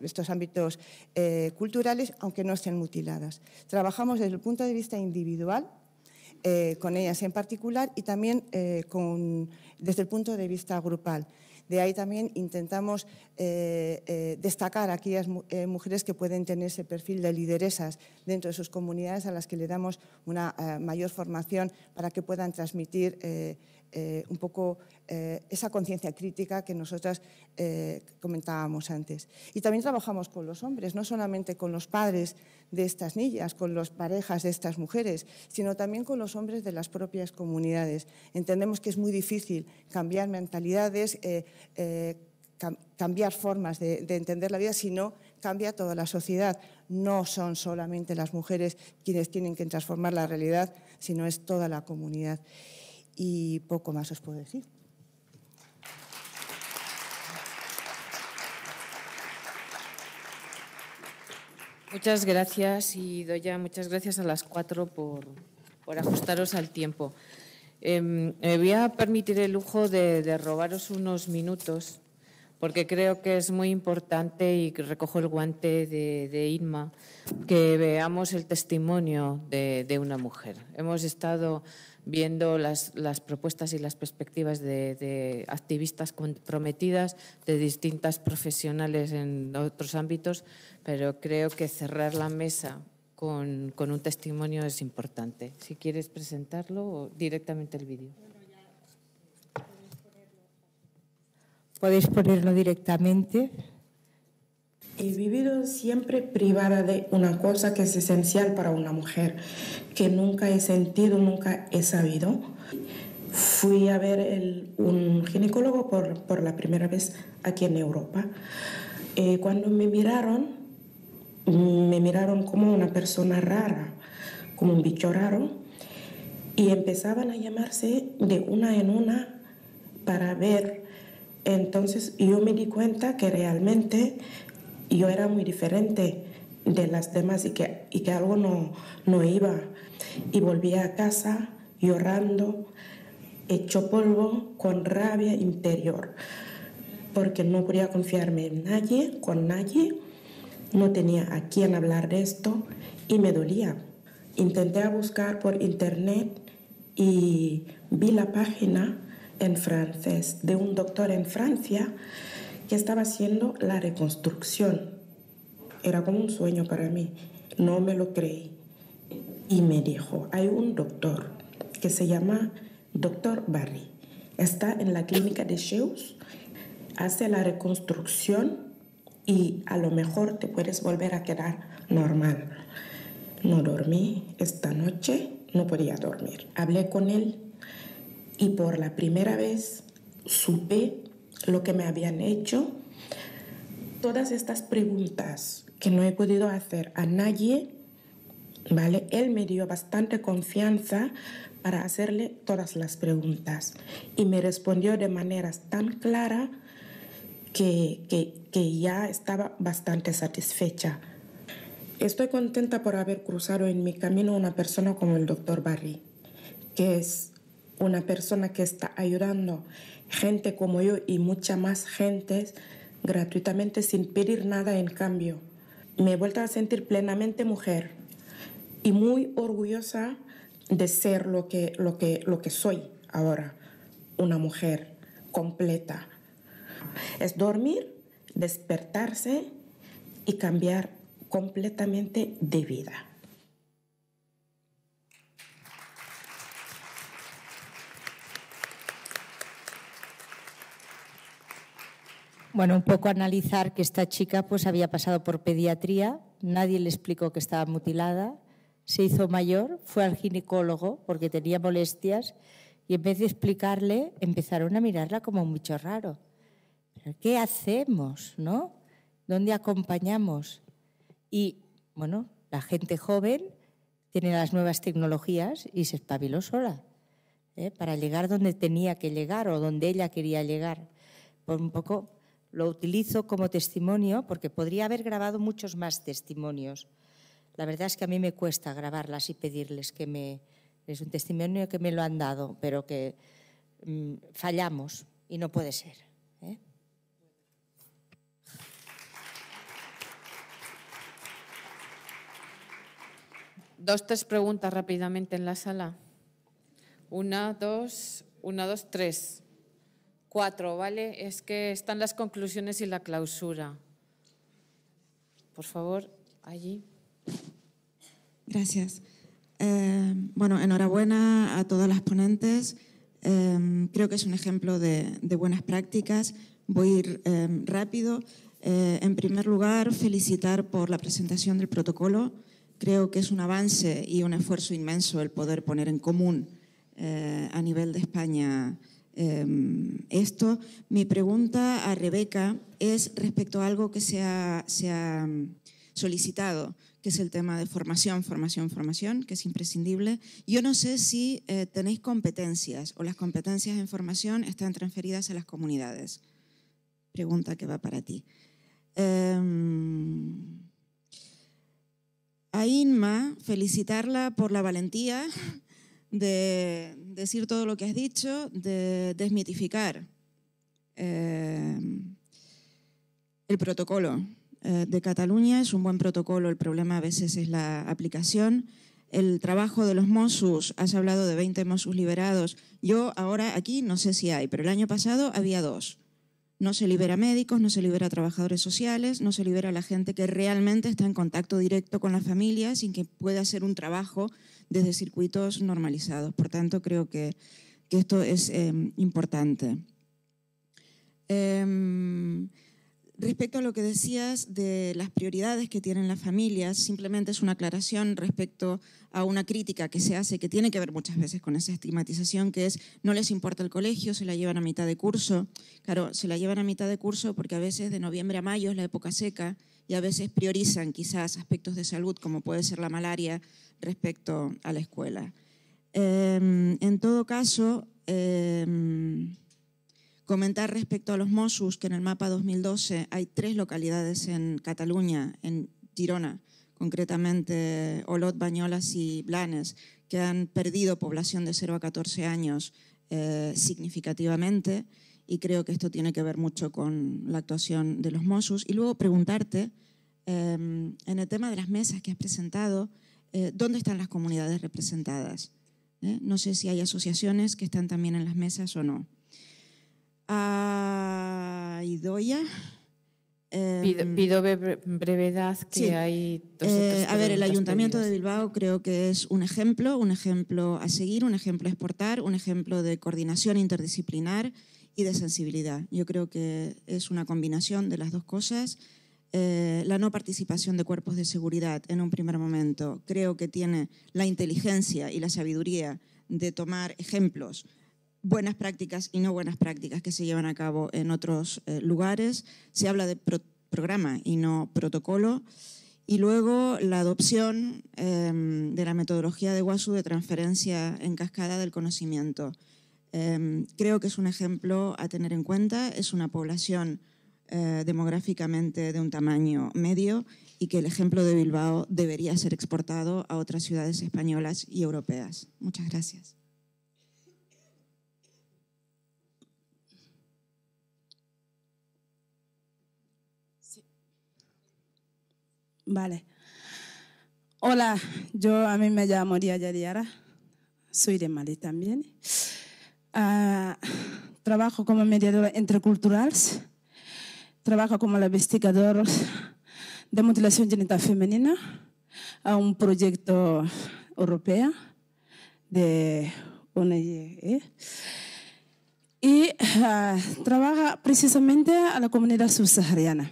estos ámbitos eh, culturales, aunque no estén mutiladas. Trabajamos desde el punto de vista individual, eh, con ellas en particular, y también desde el punto de vista grupal. De ahí también intentamos eh, eh, destacar a aquellas eh, mujeres que pueden tener ese perfil de lideresas dentro de sus comunidades a las que le damos una mayor formación para que puedan transmitir eh, un poco eh, esa conciencia crítica que nosotras eh, comentábamos antes. Y también trabajamos con los hombres, no solamente con los padres de estas niñas, con las parejas de estas mujeres, sino también con los hombres de las propias comunidades. Entendemos que es muy difícil cambiar mentalidades, cambiar formas de, de entender la vida si no cambia toda la sociedad. No son solamente las mujeres quienes tienen que transformar la realidad, sino es toda la comunidad y poco más os puedo decir. Muchas gracias y doy ya muchas gracias a las cuatro por, ajustaros al tiempo. Em, me voy a permitir el lujo de robaros unos minutos porque creo que es muy importante y recojo el guante de, de que veamos el testimonio de, una mujer. Hemos estado viendo las, propuestas y las perspectivas de, activistas comprometidas, de distintas profesionales en otros ámbitos, pero creo que cerrar la mesa con, con un testimonio es importante. Si quieres presentarlo, directamente el vídeo. Podéis ponerlo directamente. He vivido siempre privada de una cosa que es esencial para una mujer, que nunca he sentido, nunca he sabido. Fui a ver un ginecólogo por, por, la primera vez aquí en Europa. Eh, cuando me miraron, me miraron como una persona rara, como un bicho raro, y empezaban a llamarse de una en una para ver entonces yo me di cuenta que realmente yo era muy diferente de las demás y que, algo no, no iba. Y volvía a casa llorando, hecho polvo, con rabia interior, porque no podía confiarme en nadie, con nadie, no tenía a quién hablar de esto y me dolía. Intenté buscar por internet y vi la página en francés de un doctor en Francia que estaba haciendo la reconstrucción. Era como un sueño para mí. No me lo creí. Y me dijo, hay un doctor que se llama doctor Barry. Está en la clínica de Sheus, hace la reconstrucción y a lo mejor te puedes volver a quedar normal. No dormí esta noche, no podía dormir. Hablé con él y por la primera vez supe lo que me habían hecho. Todas estas preguntas que no he podido hacer a nadie, ¿vale? Él me dio bastante confianza para hacerle todas las preguntas y me respondió de maneras tan clara que, que ya estaba bastante satisfecha. Estoy contenta por haber cruzado en mi camino una persona como el doctor Barry, que es una persona que está ayudando gente como yo y mucha más gente gratuitamente sin pedir nada en cambio. Me he vuelto a sentir plenamente mujer y muy orgullosa de ser lo que, lo que, lo que soy ahora, una mujer completa. Es dormir, despertarse y cambiar completamente de vida. Bueno, un poco analizar que esta chica pues había pasado por pediatría, nadie le explicó que estaba mutilada, se hizo mayor, fue al ginecólogo porque tenía molestias y en vez de explicarle empezaron a mirarla como un bicho raro. ¿Qué hacemos, no? ¿Dónde acompañamos? Y bueno, la gente joven tiene las nuevas tecnologías y se espabiló sola ¿eh? para llegar donde tenía que llegar o donde ella quería llegar. Por un poco lo utilizo como testimonio porque podría haber grabado muchos más testimonios. La verdad es que a mí me cuesta grabarlas y pedirles que me... Es un testimonio que me lo han dado, pero que mm, fallamos y no puede ser. ¿eh? Dos, tres preguntas rápidamente en la sala. Una, dos, una, dos, tres. Cuatro, ¿vale? Es que están las conclusiones y la clausura. Por favor, allí. Gracias. Eh, bueno, enhorabuena a todas las ponentes. Eh, creo que es un ejemplo de, buenas prácticas. Voy a ir eh, rápido. en primer lugar, felicitar por la presentación del protocolo. Creo que es un avance y un esfuerzo inmenso el poder poner en común a nivel de España Em, esto. Mi pregunta a Rebeca es respecto a algo que se ha, se ha em, solicitado, que es el tema de formación, formación, formación, que es imprescindible. Yo no sé si eh, tenéis competencias o las competencias en formación están transferidas a las comunidades. Pregunta que va para ti. Em, a Inma, felicitarla por la valentía de decir todo lo que has dicho, de desmitificar eh, el protocolo eh, de Cataluña. Es un buen protocolo, el problema a veces es la aplicación. El trabajo de los Mossos, has hablado de 20 Mossos liberados. Yo ahora aquí no sé si hay, pero el año pasado había dos. No se libera médicos, no se libera trabajadores sociales, no se libera la gente que realmente está en contacto directo con la familia sin que pueda hacer un trabajo desde circuitos normalizados. Por tanto, creo que, esto es em, importante. Em, respecto a lo que decías de las prioridades que tienen las familias, simplemente es una aclaración respecto a una crítica que se hace, que tiene que ver muchas veces con esa estigmatización, que es no les importa el colegio, se la llevan a mitad de curso. Claro, se la llevan a mitad de curso porque a veces de noviembre a mayo es la época seca y a veces priorizan quizás aspectos de salud como puede ser la malaria respecto a la escuela. Em, en todo caso, em, comentar respecto a los Mossos, que en el mapa 2012 hay tres localidades en Cataluña, en Girona, concretamente Olot, Bañolas y Blanes, que han perdido población de 0 a 14 años eh, significativamente y creo que esto tiene que ver mucho con la actuación de los Mossos. Y luego preguntarte, em, en el tema de las mesas que has presentado, eh, dónde están las comunidades representadas. Eh, no sé si hay asociaciones que están también en las mesas o no. Ah, Idoya. Em, pido, brevedad que hay eh, A ver, el Ayuntamiento de Bilbao creo que es un ejemplo, un ejemplo a seguir, un ejemplo a exportar, un ejemplo de coordinación interdisciplinar y de sensibilidad. Yo creo que es una combinación de las dos cosas eh, la no participación de cuerpos de seguridad en un primer momento. Creo que tiene la inteligencia y la sabiduría de tomar ejemplos, buenas prácticas y no buenas prácticas que se llevan a cabo en otros eh, lugares. Se habla de programa y no protocolo. Y luego la adopción em, de la metodología de WASU de transferencia en cascada del conocimiento. Em, creo que es un ejemplo a tener en cuenta. Es una población eh, demográficamente de un tamaño medio y que el ejemplo de Bilbao debería ser exportado a otras ciudades españolas y europeas. Muchas gracias. Vale. Hola, yo a mí me llamo María Yadiara, soy de Mali también. Ah, trabajo como mediadora intercultural Trabaja como la investigadora de mutilación genital femenina a un proyecto europeo de ONG. E. Y ah, trabaja precisamente a la comunidad subsahariana,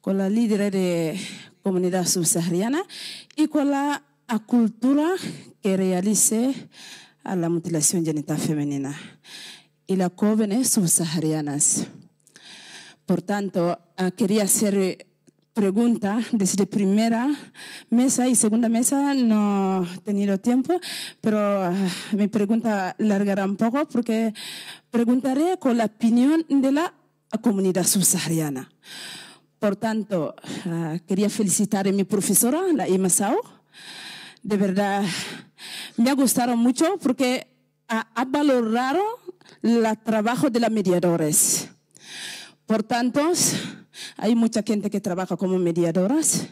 con la líder de comunidad subsahariana y con la cultura que realice a la mutilación genital femenina y las jóvenes subsaharianas. Por tanto, ah, quería hacer eh, pregunta desde primera mesa y segunda mesa no he tenido tiempo, pero ah, mi pregunta largará un poco porque preguntaré con la opinión de la comunidad subsahariana. Por tanto, ah, quería felicitar a mi profesora, la Sao. De verdad, me ha gustado mucho porque ha, valorado el trabajo de los mediadores por tanto, hay mucha gente que trabaja como mediadoras,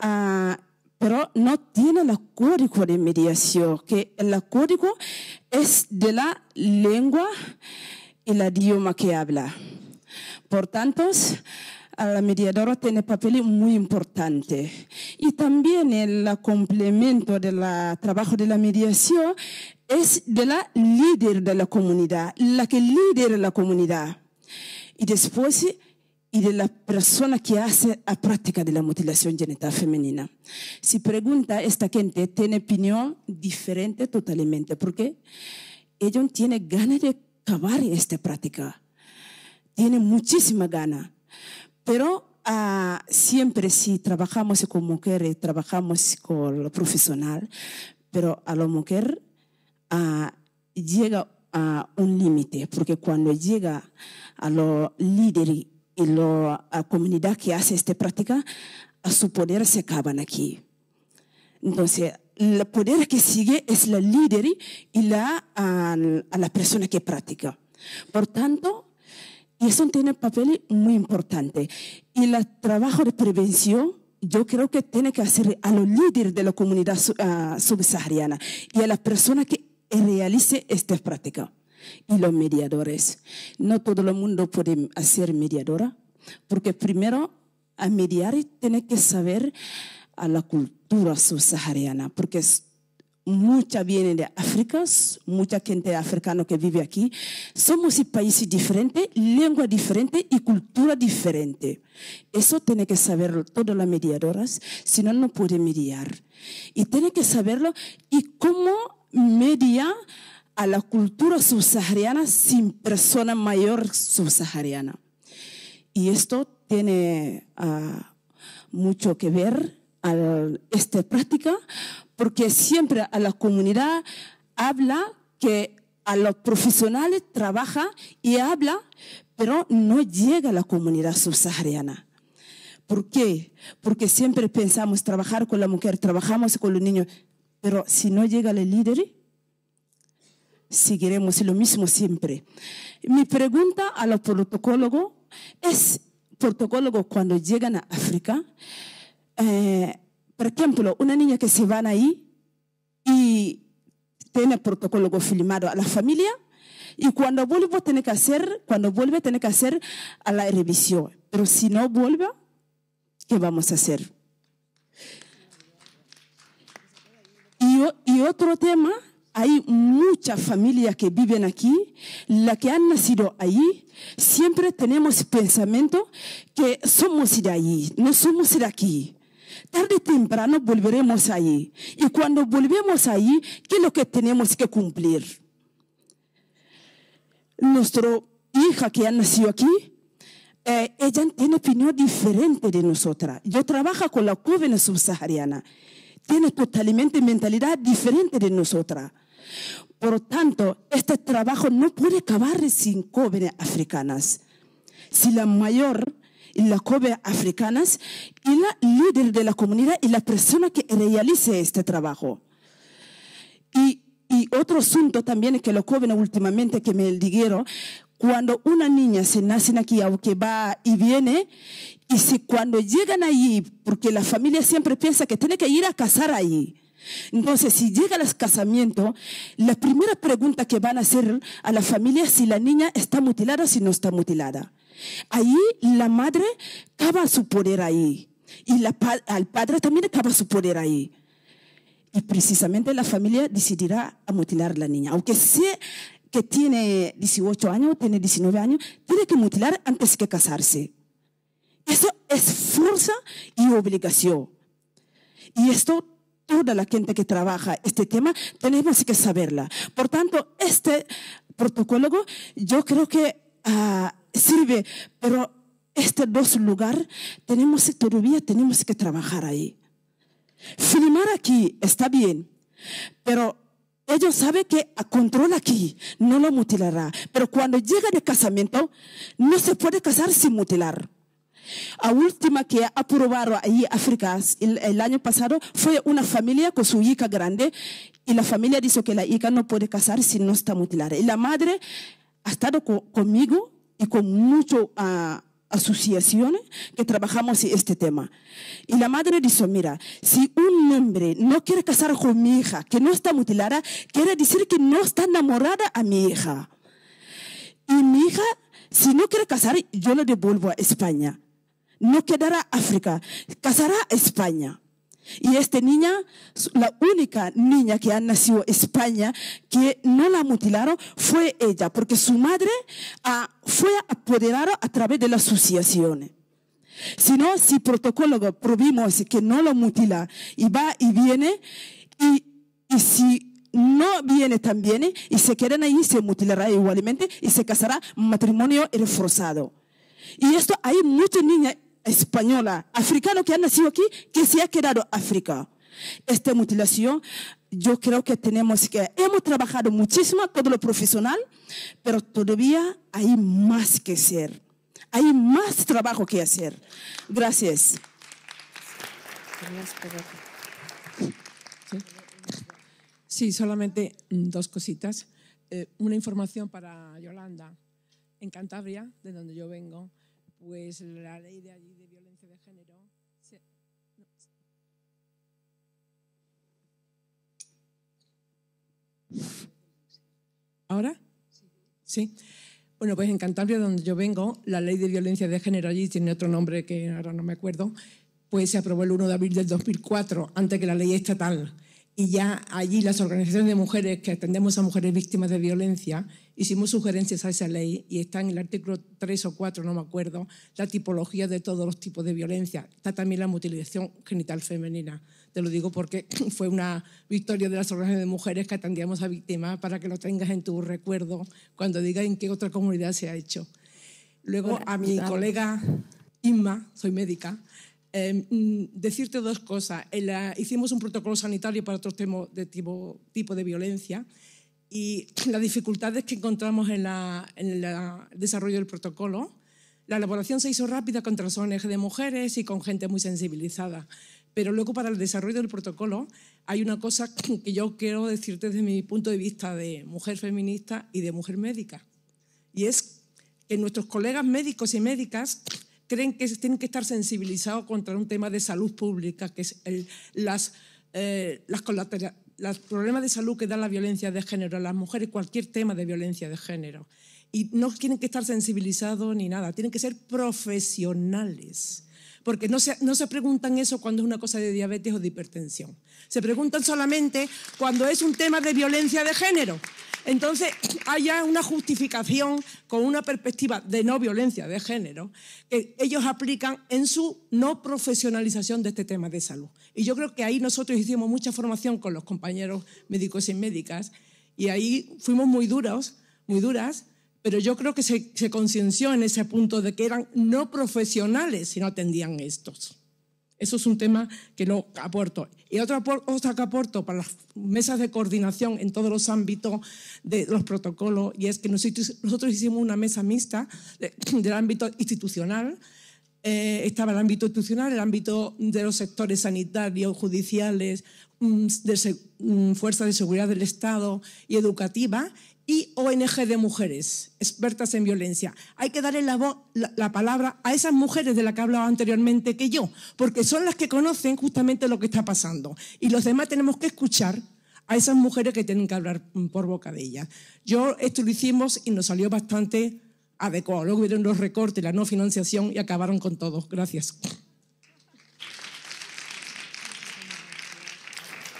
ah, pero no tiene el código de mediación, que el código es de la lengua y el idioma que habla. Por tanto, ah, la mediadora tiene papel muy importante. Y también el complemento del trabajo de la mediación es de la líder de la comunidad, la que lidera la comunidad y después eh, y de la persona que hace la práctica de la mutilación genital femenina. Si pregunta esta gente, tiene opinión diferente totalmente, porque ellos tienen ganas de acabar esta práctica, tienen muchísima ganas, pero ah, siempre si trabajamos con mujeres, trabajamos con lo profesional, pero a la mujer ah, llega llega un límite, porque cuando llega a los líderes y la comunidad que hace esta práctica, su poder se acaban aquí. Entonces, el poder que sigue es la líder y la, a, la persona que practica. Por tanto, eso tiene un papel muy importante. Y el trabajo de prevención, yo creo que tiene que hacer a los líderes de la comunidad ah, subsahariana y a las personas que realice esta práctica. Y los mediadores. No todo el mundo puede ser mediadora, porque primero a mediar tiene que saber a la cultura subsahariana, porque es mucha viene de África, mucha gente africana que vive aquí. Somos países diferentes, lengua diferente y cultura diferente. Eso tiene que saberlo todas las mediadoras, si no, no puede mediar. Y tiene que saberlo y cómo media a la cultura subsahariana sin persona mayor subsahariana. Y esto tiene ah, mucho que ver a esta práctica porque siempre a la comunidad habla que a los profesionales trabaja y habla, pero no llega a la comunidad subsahariana. ¿Por qué? Porque siempre pensamos trabajar con la mujer, trabajamos con los niños, pero si no llega el líder, seguiremos lo mismo siempre. Mi pregunta a los protocólogos es, protocólogos cuando llegan a África, eh, por ejemplo, una niña que se van ahí y tiene protocolo filmado a la familia y cuando vuelve tiene que hacer, cuando vuelve tiene que hacer a la revisión. Pero si no vuelve, ¿qué vamos a hacer? Y, otro tema, hay muchas familias que viven aquí, las que han nacido ahí, siempre tenemos pensamiento que somos de ahí, no somos de aquí tarde o temprano volveremos ahí. Y cuando volvemos ahí, ¿qué es lo que tenemos que cumplir? Nuestra hija que ha nacido aquí, eh, ella tiene opinión diferente de nosotras. Yo trabajo con la joven subsahariana. Tiene totalmente mentalidad diferente de nosotras. Por lo tanto, este trabajo no puede acabar sin jóvenes africanas. Si la mayor la COBE africanas, y la líder de la comunidad y la persona que realice este trabajo. Y, otro asunto también que los jóvenes últimamente que me dijeron, cuando una niña se nace aquí, aunque va y viene, y si cuando llegan allí, porque la familia siempre piensa que tiene que ir a casar allí, entonces, si llega al casamiento, la primera pregunta que van a hacer a la familia es si la niña está mutilada o si no está mutilada. Ahí la madre acaba su poder ahí y la, al padre también acaba su poder ahí. Y precisamente la familia decidirá mutilar a la niña, aunque sé que tiene 18 años, tiene 19 años, tiene que mutilar antes que casarse. Eso es fuerza y obligación. Y esto toda la gente que trabaja este tema tenemos que saberla. Por tanto, este protocolo yo creo que ah, sirve, pero este dos lugar tenemos todavía tenemos que trabajar ahí. Filmar aquí está bien, pero ellos saben que a control aquí no lo mutilará. Pero cuando llega de casamiento, no se puede casar sin mutilar. La última que aprobaron ahí África el, año pasado fue una familia con su hija grande y la familia dijo que la hija no puede casar si no está mutilada. Y la madre ha estado conmigo con mucho ah, asociaciones que trabajamos en este tema. Y la madre dijo, mira, si un hombre no quiere casar con mi hija, que no está mutilada, quiere decir que no está enamorada a mi hija. Y mi hija, si no quiere casar, yo la devuelvo a España. No quedará en África, casará a España. Y esta niña, la única niña que ha nacido en España que no la mutilaron fue ella, porque su madre ah, fue apoderada a través de la asociación Si no, si protocolo probimos que no lo mutila y va y viene, y, si no viene también y se quedan ahí, se mutilará igualmente y se casará matrimonio reforzado. Y esto hay muchas niñas española, africano que ha nacido aquí, que se ha quedado África. Esta mutilación, yo creo que tenemos que, hemos trabajado muchísimo con lo profesional, pero todavía hay más que hacer. Hay más trabajo que hacer. Gracias. Sí, solamente mm, dos cositas. Eh, una información para Yolanda. En Cantabria, de donde yo vengo, pues la ley de allí de violencia de género. ¿Ahora? Sí. Bueno, pues en Cantabria, donde yo vengo, la ley de violencia de género allí tiene otro nombre que ahora no me acuerdo, pues se aprobó el 1 de abril del 2004, antes que la ley estatal y ya allí las organizaciones de mujeres que atendemos a mujeres víctimas de violencia hicimos sugerencias a esa ley y está en el artículo 3 o 4, no me acuerdo, la tipología de todos los tipos de violencia. Está también la mutilación genital femenina. Te lo digo porque fue una victoria de las organizaciones de mujeres que atendíamos a víctimas para que lo tengas en tu recuerdo cuando digas en qué otra comunidad se ha hecho. Luego a mi colega Inma, soy médica, eh, decirte dos cosas. hicimos un protocolo sanitario para otro tema de tipo, tipo de violencia y las dificultades que encontramos en, en el desarrollo del protocolo. La elaboración se hizo rápida con las ONG de mujeres y con gente muy sensibilizada. Pero luego para el desarrollo del protocolo hay una cosa que yo quiero decirte desde mi punto de vista de mujer feminista y de mujer médica. Y es que nuestros colegas médicos y médicas creen que tienen que estar sensibilizados contra un tema de salud pública, que es el, las, eh, las los problemas de salud que da la violencia de género a las mujeres, cualquier tema de violencia de género. Y no tienen que estar sensibilizados ni nada, tienen que ser profesionales porque no se, preguntan eso cuando es una cosa de diabetes o de hipertensión. Se preguntan solamente cuando es un tema de violencia de género. Entonces, haya una justificación con una perspectiva de no violencia de género que ellos aplican en su no profesionalización de este tema de salud. Y yo creo que ahí nosotros hicimos mucha formación con los compañeros médicos y médicas y ahí fuimos muy duros, muy duras, pero yo creo que se, se concienció en ese punto de que eran no profesionales si no atendían estos. Eso es un tema que no aporto. Y otra cosa que aporto para las mesas de coordinación en todos los ámbitos de los protocolos, y es que nosotros, hicimos una mesa mixta del ámbito institucional. Eh, estaba el ámbito institucional, el ámbito de los sectores sanitarios, judiciales, mm, de, mm, fuerzas de seguridad del Estado y educativa, y ONG de mujeres expertas en violencia. Hay que darle la, voz, la, palabra a esas mujeres de las que he hablado anteriormente que yo, porque son las que conocen justamente lo que está pasando. Y los demás tenemos que escuchar a esas mujeres que tienen que hablar por boca de ellas. Yo esto lo hicimos y nos salió bastante adecuado. Luego hubieron los recortes, la no financiación y acabaron con todos. Gracias.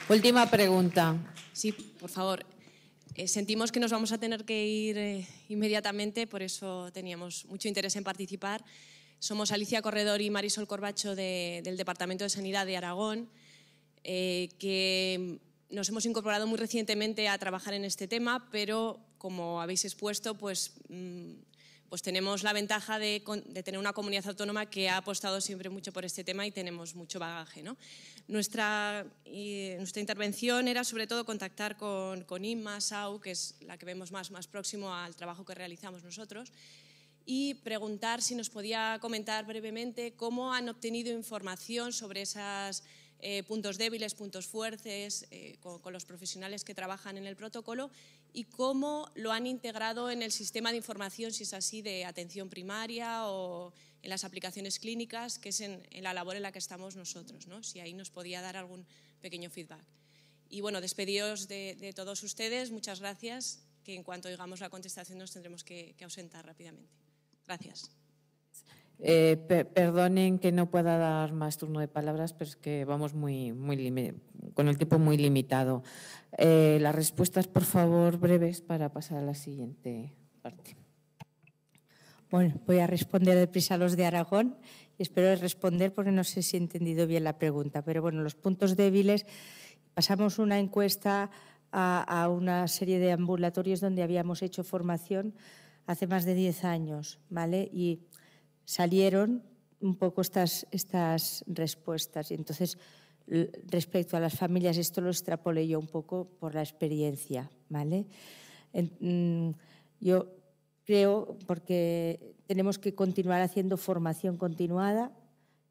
Última pregunta. Sí, por favor. Eh, sentimos que nos vamos a tener que ir eh, inmediatamente, por eso teníamos mucho interés en participar. Somos Alicia Corredor y Marisol Corbacho del Departamento de Sanidad de Aragón, eh, que nos hemos incorporado muy recientemente a trabajar en este tema, pero como habéis expuesto, pues mm, pues tenemos la ventaja de, tener una comunidad autónoma que ha apostado siempre mucho por este tema y tenemos mucho bagaje. ¿no? Nuestra, nuestra intervención era sobre todo contactar con, Inma, SAU, que es la que vemos más, más próximo al trabajo que realizamos nosotros, y preguntar si nos podía comentar brevemente cómo han obtenido información sobre esos eh, puntos débiles, puntos fuertes, eh, con los profesionales que trabajan en el protocolo y cómo lo han integrado en el sistema de información, si es así, de atención primaria o en las aplicaciones clínicas, que es en, la labor en la que estamos nosotros, ¿no? si ahí nos podía dar algún pequeño feedback. Y bueno, despedidos de, todos ustedes, muchas gracias, que en cuanto oigamos la contestación nos tendremos que, ausentar rápidamente. Gracias. Eh, perdonen que no pueda dar más turno de palabras, pero es que vamos muy, muy con el tiempo muy limitado. Eh, las respuestas, por favor, breves para pasar a la siguiente parte. Bueno, voy a responder deprisa a los de Aragón y espero responder porque no sé si he entendido bien la pregunta. Pero bueno, los puntos débiles. Pasamos una encuesta a, una serie de ambulatorios donde habíamos hecho formación hace más de 10 años, ¿vale? Y salieron un poco estas, estas respuestas. Y entonces respecto a las familias, esto lo extrapolé yo un poco por la experiencia, ¿vale? Mm, yo creo, porque tenemos que continuar haciendo formación continuada,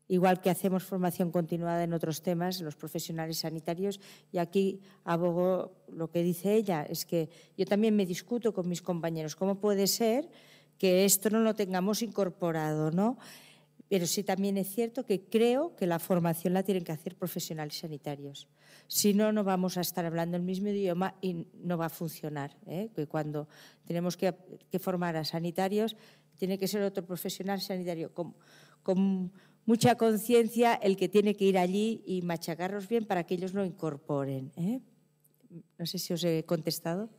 igual que hacemos formación continuada en otros temas, los profesionales sanitarios, y aquí abogo lo que dice ella, es que yo también me discuto con mis compañeros, ¿cómo puede ser que esto no lo tengamos incorporado, no?, pero sí también es cierto que creo que la formación la tienen que hacer profesionales sanitarios. Si no, no vamos a estar hablando el mismo idioma y no va a funcionar. ¿eh? cuando tenemos que, formar a sanitarios, tiene que ser otro profesional sanitario con, mucha conciencia el que tiene que ir allí y machacarlos bien para que ellos lo incorporen. ¿eh? No sé si os he contestado.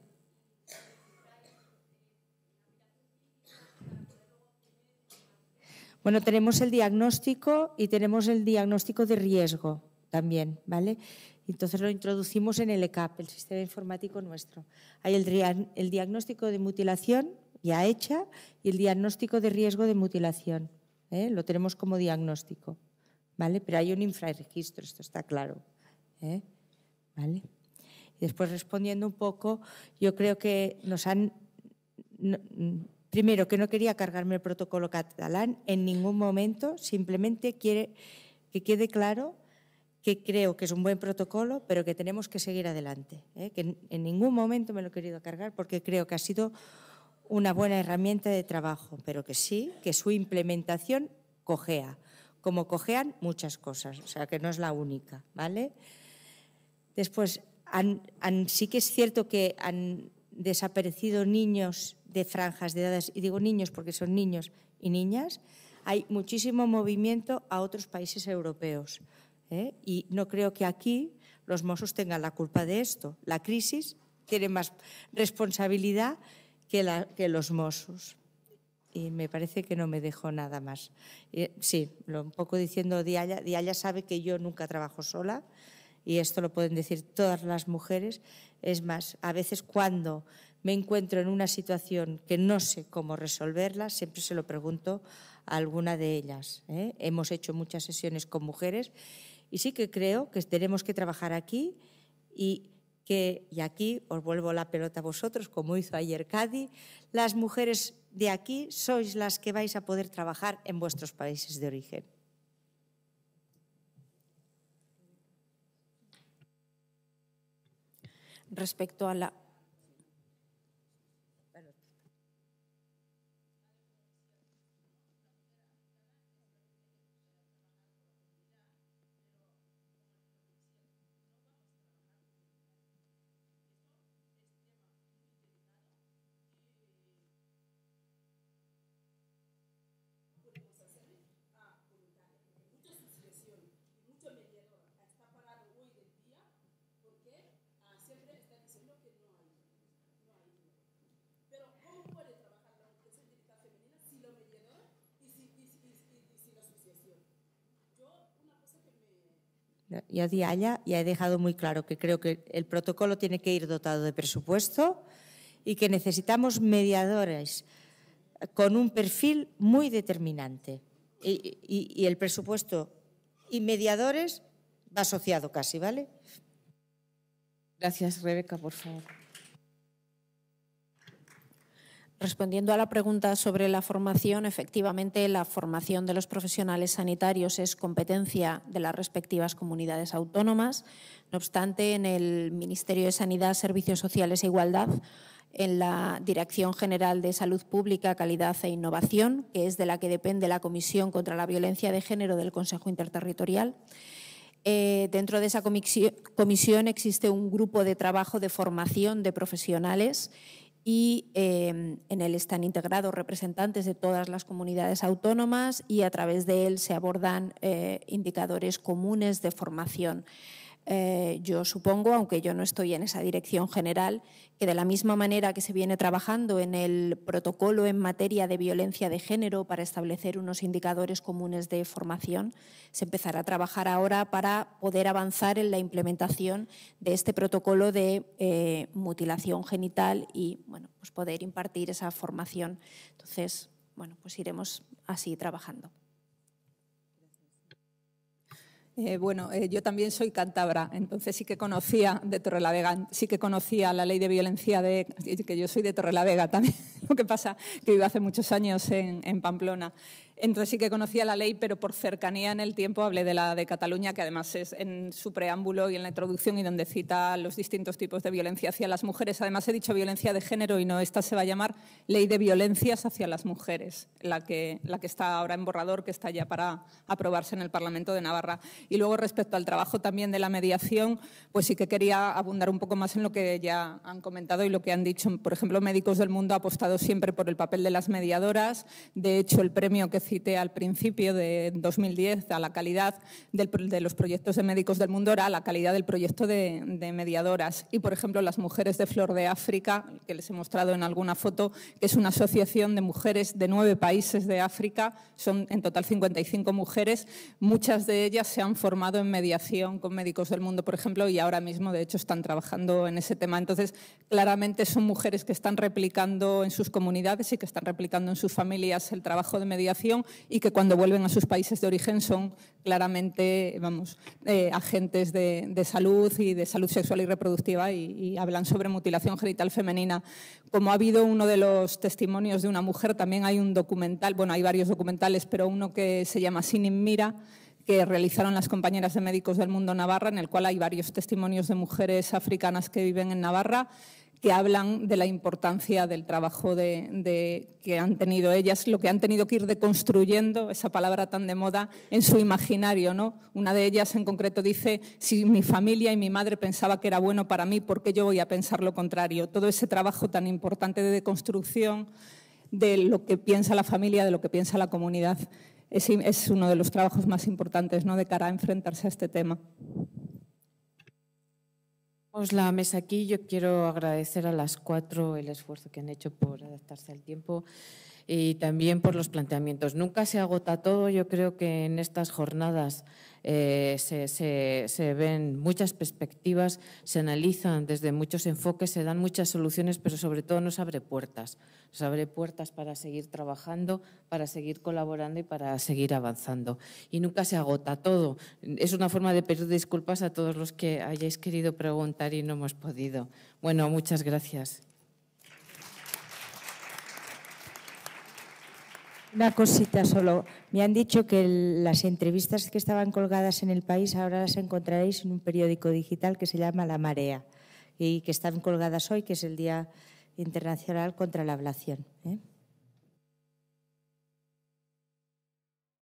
Bueno, tenemos el diagnóstico y tenemos el diagnóstico de riesgo también, ¿vale? Entonces lo introducimos en el ECAP, el sistema informático nuestro. Hay el, diagnóstico de mutilación ya hecha y el diagnóstico de riesgo de mutilación. ¿eh? Lo tenemos como diagnóstico, ¿vale? Pero hay un infrarregistro, esto está claro. ¿eh? ¿Vale? después respondiendo un poco, yo creo que nos han... Primero, que no quería cargarme el protocolo catalán en ningún momento, simplemente quiere que quede claro que creo que es un buen protocolo, pero que tenemos que seguir adelante. ¿eh? Que en ningún momento me lo he querido cargar porque creo que ha sido una buena herramienta de trabajo, pero que sí, que su implementación cojea, como cojean muchas cosas, o sea que no es la única, ¿vale? Después, sí que es cierto que han desaparecido niños de franjas de edades, y digo niños porque son niños y niñas, hay muchísimo movimiento a otros países europeos. ¿eh? Y no creo que aquí los mosos tengan la culpa de esto. La crisis tiene más responsabilidad que, los mosos Y me parece que no me dejó nada más. Eh, sí, lo, un poco diciendo Dialla, Dialla sabe que yo nunca trabajo sola y esto lo pueden decir todas las mujeres. Es más, a veces cuando me encuentro en una situación que no sé cómo resolverla, siempre se lo pregunto a alguna de ellas. ¿eh? Hemos hecho muchas sesiones con mujeres y sí que creo que tenemos que trabajar aquí y que, y aquí os vuelvo la pelota a vosotros, como hizo ayer Cadi, las mujeres de aquí sois las que vais a poder trabajar en vuestros países de origen. Respecto a la y di allá ya he dejado muy claro que creo que el protocolo tiene que ir dotado de presupuesto y que necesitamos mediadores con un perfil muy determinante. Y, y el presupuesto y mediadores va asociado casi, ¿vale? Gracias, Rebeca, por favor. Respondiendo a la pregunta sobre la formación, efectivamente la formación de los profesionales sanitarios es competencia de las respectivas comunidades autónomas. No obstante, en el Ministerio de Sanidad, Servicios Sociales e Igualdad, en la Dirección General de Salud Pública, Calidad e Innovación, que es de la que depende la Comisión contra la Violencia de Género del Consejo Interterritorial, eh, dentro de esa comisión existe un grupo de trabajo de formación de profesionales y em, en él están integrados representantes de todas las comunidades autónomas y a través de él se abordan eh, indicadores comunes de formación. Eh, yo supongo, aunque yo no estoy en esa dirección general, que de la misma manera que se viene trabajando en el protocolo en materia de violencia de género para establecer unos indicadores comunes de formación, se empezará a trabajar ahora para poder avanzar en la implementación de este protocolo de eh, mutilación genital y bueno, pues poder impartir esa formación. Entonces, bueno, pues iremos así trabajando. Eh, bueno, eh, yo también soy cántabra, entonces sí que conocía de Torrelavega, sí que conocía la ley de violencia de que yo soy de Torrelavega también. Lo que pasa que vivo hace muchos años en, en Pamplona entonces sí que conocía la ley, pero por cercanía en el tiempo hablé de la de Cataluña, que además es en su preámbulo y en la introducción y donde cita los distintos tipos de violencia hacia las mujeres. Además he dicho violencia de género y no, esta se va a llamar Ley de Violencias hacia las Mujeres, la que, la que está ahora en borrador, que está ya para aprobarse en el Parlamento de Navarra. Y luego respecto al trabajo también de la mediación, pues sí que quería abundar un poco más en lo que ya han comentado y lo que han dicho. Por ejemplo, Médicos del Mundo ha apostado siempre por el papel de las mediadoras. De hecho, el premio que cité al principio de 2010, a la calidad de los proyectos de médicos del mundo era la calidad del proyecto de, mediadoras. Y, por ejemplo, las mujeres de Flor de África, que les he mostrado en alguna foto, que es una asociación de mujeres de nueve países de África, son en total 55 mujeres, muchas de ellas se han formado en mediación con médicos del mundo, por ejemplo, y ahora mismo, de hecho, están trabajando en ese tema. Entonces, claramente son mujeres que están replicando en sus comunidades y que están replicando en sus familias el trabajo de mediación y que cuando vuelven a sus países de origen son claramente vamos, eh, agentes de, salud y de salud sexual y reproductiva y, hablan sobre mutilación genital femenina. Como ha habido uno de los testimonios de una mujer, también hay un documental, bueno, hay varios documentales, pero uno que se llama Sin Mira, que realizaron las compañeras de médicos del mundo Navarra, en el cual hay varios testimonios de mujeres africanas que viven en Navarra que hablan de la importancia del trabajo que han tenido ellas, lo que han tenido que ir deconstruyendo, esa palabra tan de moda, en su imaginario. ¿no? Una de ellas en concreto dice, si mi familia y mi madre pensaba que era bueno para mí, ¿por qué yo voy a pensar lo contrario? Todo ese trabajo tan importante de deconstrucción de lo que piensa la familia, de lo que piensa la comunidad, es, es uno de los trabajos más importantes ¿no? de cara a enfrentarse a este tema la mesa aquí. Yo quiero agradecer a las cuatro el esfuerzo que han hecho por adaptarse al tiempo y también por los planteamientos. Nunca se agota todo. Yo creo que en estas jornadas eh, se, se, se, ven muchas perspectivas, se analizan desde muchos enfoques, se dan muchas soluciones, pero sobre todo nos abre puertas. Nos abre puertas para seguir trabajando, para seguir colaborando y para seguir avanzando. Y nunca se agota todo. Es una forma de pedir disculpas a todos los que hayáis querido preguntar y no hemos podido. Bueno, muchas gracias. Una cosita solo. Me han dicho que las entrevistas que estaban colgadas en el país ahora las encontraréis en un periódico digital que se llama La Marea y que están colgadas hoy, que es el Día Internacional contra la Ablación. ¿eh?